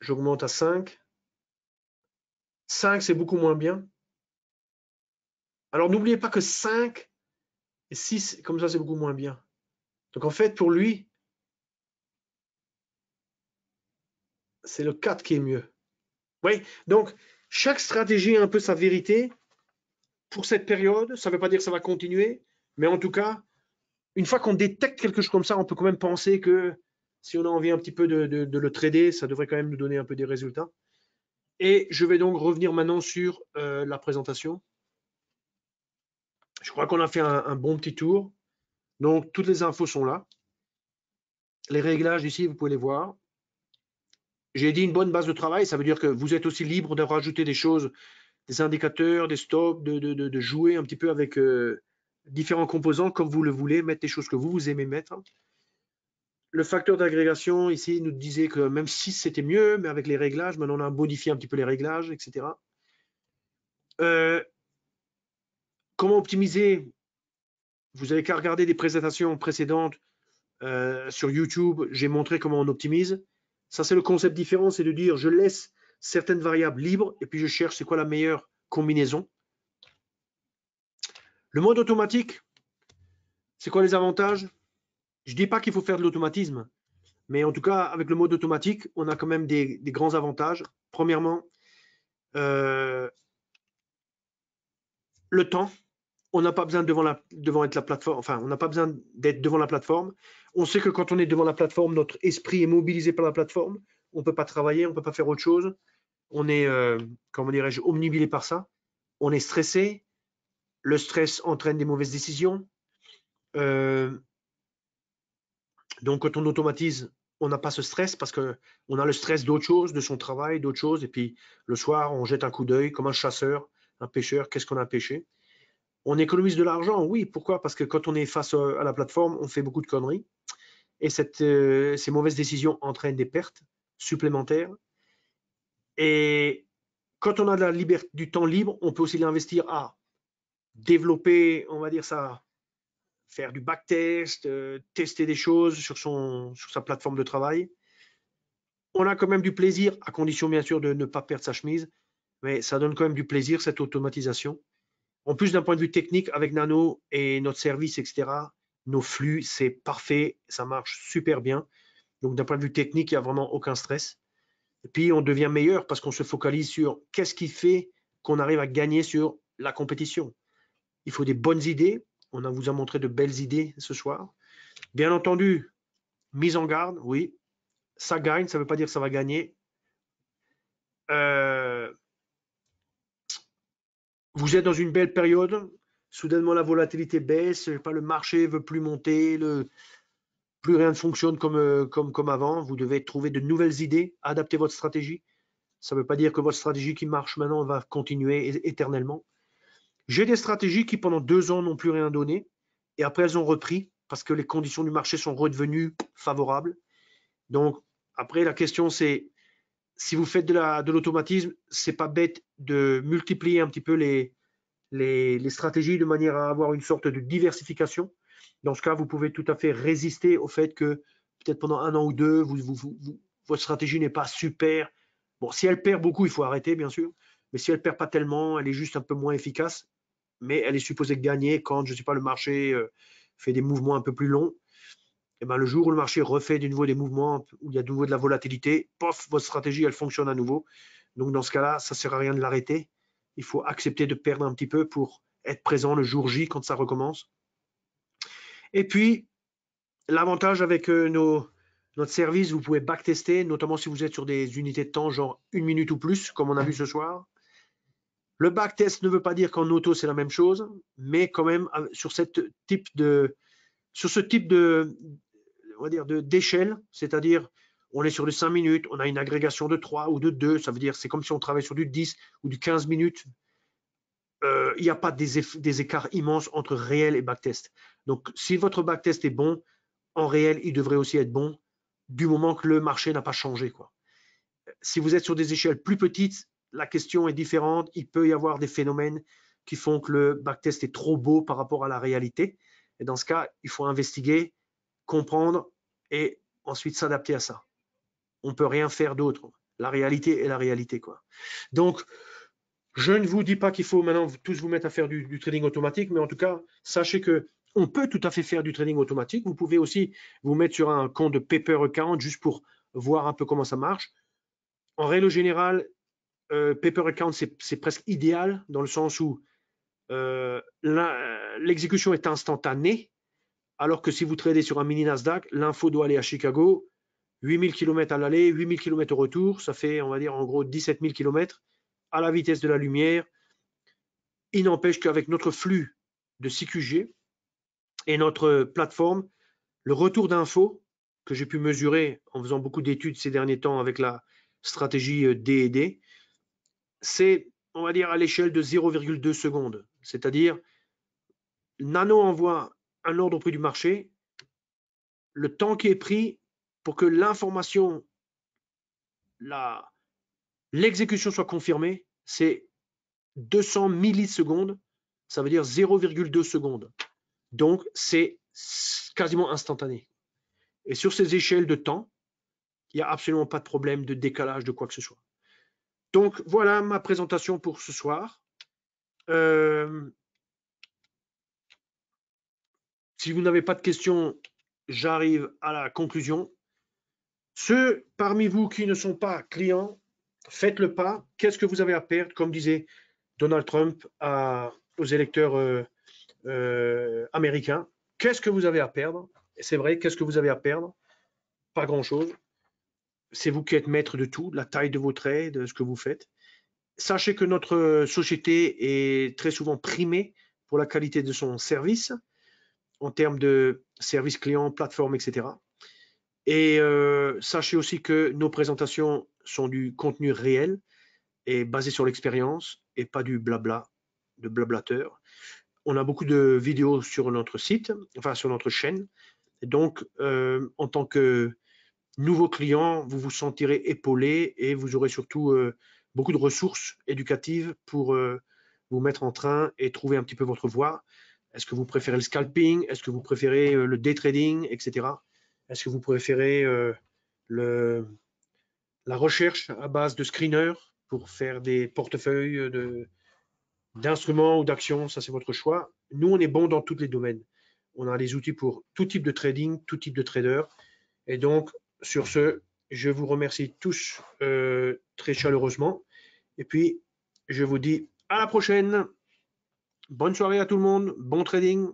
J'augmente à 5. 5 c'est beaucoup moins bien. Alors n'oubliez pas que 5 et 6, comme ça, c'est beaucoup moins bien. Donc en fait, pour lui, c'est le 4 qui est mieux. Oui, donc chaque stratégie a un peu sa vérité pour cette période. Ça ne veut pas dire que ça va continuer, mais en tout cas, une fois qu'on détecte quelque chose comme ça, on peut quand même penser que si on a envie un petit peu de, le trader, ça devrait quand même nous donner un peu des résultats. Et je vais donc revenir maintenant sur euh, la présentation. Je crois qu'on a fait un bon petit tour. Donc, toutes les infos sont là. Les réglages ici, vous pouvez les voir. J'ai dit une bonne base de travail, ça veut dire que vous êtes aussi libre de rajouter des choses, des indicateurs, des stops, de, jouer un petit peu avec euh, différents composants comme vous le voulez, mettre des choses que vous, aimez mettre. Le facteur d'agrégation, ici, nous disait que même si c'était mieux, mais avec les réglages, maintenant, on a modifié un petit peu les réglages, etc. Euh, comment optimiser vous n'avez qu'à regarder des présentations précédentes euh, sur YouTube. J'ai montré comment on optimise. Ça, c'est le concept différent, c'est de dire je laisse certaines variables libres et puis je cherche c'est quoi la meilleure combinaison. Le mode automatique, c'est quoi les avantages Je ne dis pas qu'il faut faire de l'automatisme, mais en tout cas, avec le mode automatique, on a quand même des, grands avantages. Premièrement, euh, le temps on n'a pas besoin devant, la, être la plateforme, enfin, on n'a pas besoin d'être devant la plateforme. On sait que quand on est devant la plateforme, notre esprit est mobilisé par la plateforme. On ne peut pas travailler, on ne peut pas faire autre chose. On est, euh, comment dirais-je, omnibilé par ça. On est stressé. Le stress entraîne des mauvaises décisions. Euh, donc, quand on automatise, on n'a pas ce stress parce qu'on a le stress d'autre chose, de son travail, d'autre chose. Et puis, le soir, on jette un coup d'œil comme un chasseur, un pêcheur. Qu'est-ce qu'on a pêché on économise de l'argent, oui. Pourquoi Parce que quand on est face euh, à la plateforme, on fait beaucoup de conneries. Et euh, ces mauvaises décisions entraînent des pertes supplémentaires. Et quand on a la liberté, du temps libre, on peut aussi l'investir à développer, on va dire ça, faire du backtest, euh, tester des choses sur sa plateforme de travail. On a quand même du plaisir, à condition bien sûr de ne pas perdre sa chemise, mais ça donne quand même du plaisir, cette automatisation. En plus d'un point de vue technique, avec Nano et notre service, etc., nos flux, c'est parfait, ça marche super bien. Donc d'un point de vue technique, il n'y a vraiment aucun stress. Et puis on devient meilleur parce qu'on se focalise sur qu'est-ce qui fait qu'on arrive à gagner sur la compétition. Il faut des bonnes idées. On vous a montré de belles idées ce soir. Bien entendu, mise en garde, oui. Ça gagne, ça ne veut pas dire que ça va gagner. Euh, vous êtes dans une belle période, soudainement la volatilité baisse, pas le marché veut plus monter, plus rien ne fonctionne euh, comme avant, vous devez trouver de nouvelles idées, adapter votre stratégie. Ça ne veut pas dire que votre stratégie qui marche maintenant va continuer éternellement. J'ai des stratégies qui pendant deux ans n'ont plus rien donné et après elles ont repris parce que les conditions du marché sont redevenues favorables. Donc après la question c'est si vous faites de l'automatisme, ce n'est pas bête de multiplier un petit peu les, stratégies de manière à avoir une sorte de diversification. Dans ce cas, vous pouvez tout à fait résister au fait que peut-être pendant un an ou deux, votre stratégie n'est pas super. Bon, si elle perd beaucoup, il faut arrêter, bien sûr. Mais si elle perd pas tellement, elle est juste un peu moins efficace. Mais elle est supposée gagner quand, je ne sais pas, le marché euh, fait des mouvements un peu plus longs. Eh ben, le jour où le marché refait de nouveau des mouvements, où il y a de nouveau de la volatilité, pof, votre stratégie, elle fonctionne à nouveau. Donc, dans ce cas-là, ça ne sert à rien de l'arrêter. Il faut accepter de perdre un petit peu pour être présent le jour J quand ça recommence. Et puis, l'avantage avec euh, nos, notre service, vous pouvez backtester, notamment si vous êtes sur des unités de temps, genre une minute ou plus, comme on a vu ce soir. Le backtest ne veut pas dire qu'en auto, c'est la même chose, mais quand même, euh, sur cette type de, sur ce type de, on va dire, d'échelle, c'est-à-dire on est sur de 5 minutes, on a une agrégation de 3 ou de 2, ça veut dire c'est comme si on travaillait sur du 10 ou du 15 minutes. Euh, il n'y a pas des, écarts immenses entre réel et backtest. Donc, si votre backtest est bon, en réel, il devrait aussi être bon du moment que le marché n'a pas changé. Quoi. Si vous êtes sur des échelles plus petites, la question est différente. Il peut y avoir des phénomènes qui font que le backtest est trop beau par rapport à la réalité. Et dans ce cas, il faut investiguer comprendre et ensuite s'adapter à ça. On peut rien faire d'autre. La réalité est la réalité. Quoi. Donc, je ne vous dis pas qu'il faut maintenant tous vous mettre à faire du, trading automatique, mais en tout cas, sachez que on peut tout à fait faire du trading automatique. Vous pouvez aussi vous mettre sur un compte de paper account juste pour voir un peu comment ça marche. En règle générale, euh, paper account, c'est presque idéal dans le sens où euh, euh, l'exécution est instantanée. Alors que si vous tradez sur un mini Nasdaq, l'info doit aller à Chicago, 8000 km à l'aller, 8000 km au retour, ça fait, on va dire, en gros 17000 km à la vitesse de la lumière. Il n'empêche qu'avec notre flux de CQG et notre plateforme, le retour d'infos que j'ai pu mesurer en faisant beaucoup d'études ces derniers temps avec la stratégie DD, euh, c'est, on va dire, à l'échelle de 0,2 secondes. C'est-à-dire, Nano envoie un ordre au prix du marché, le temps qui est pris pour que l'information, l'exécution soit confirmée, c'est 200 millisecondes, ça veut dire 0,2 secondes. Donc, c'est quasiment instantané. Et sur ces échelles de temps, il n'y a absolument pas de problème de décalage de quoi que ce soit. Donc, voilà ma présentation pour ce soir. Euh, si vous n'avez pas de questions, j'arrive à la conclusion. Ceux parmi vous qui ne sont pas clients, faites le pas. Qu'est-ce que vous avez à perdre Comme disait Donald Trump aux électeurs euh, euh, américains, qu'est-ce que vous avez à perdre C'est vrai, qu'est-ce que vous avez à perdre Pas grand-chose. C'est vous qui êtes maître de tout, de la taille de vos traits, de ce que vous faites. Sachez que notre euh, société est très souvent primée pour la qualité de son service en termes de services clients, plateforme, etc. Et euh, sachez aussi que nos présentations sont du contenu réel et basé sur l'expérience et pas du blabla, de blablateur. On a beaucoup de vidéos sur notre site, enfin sur notre chaîne. donc, euh, en tant que nouveau client, vous vous sentirez épaulé et vous aurez surtout euh, beaucoup de ressources éducatives pour vous mettre en train et trouver un petit peu votre voie. Est-ce que vous préférez le scalping Est-ce que vous préférez euh, le day trading, etc. Est-ce que vous préférez euh, la recherche à base de screener pour faire des portefeuilles d'instruments ou d'actions Ça, c'est votre choix. Nous, on est bon dans tous les domaines. On a les outils pour tout type de trading, tout type de trader. Et donc, sur ce, je vous remercie tous euh, très chaleureusement. Et puis, je vous dis à la prochaine. Bonne soirée à tout le monde, bon trading.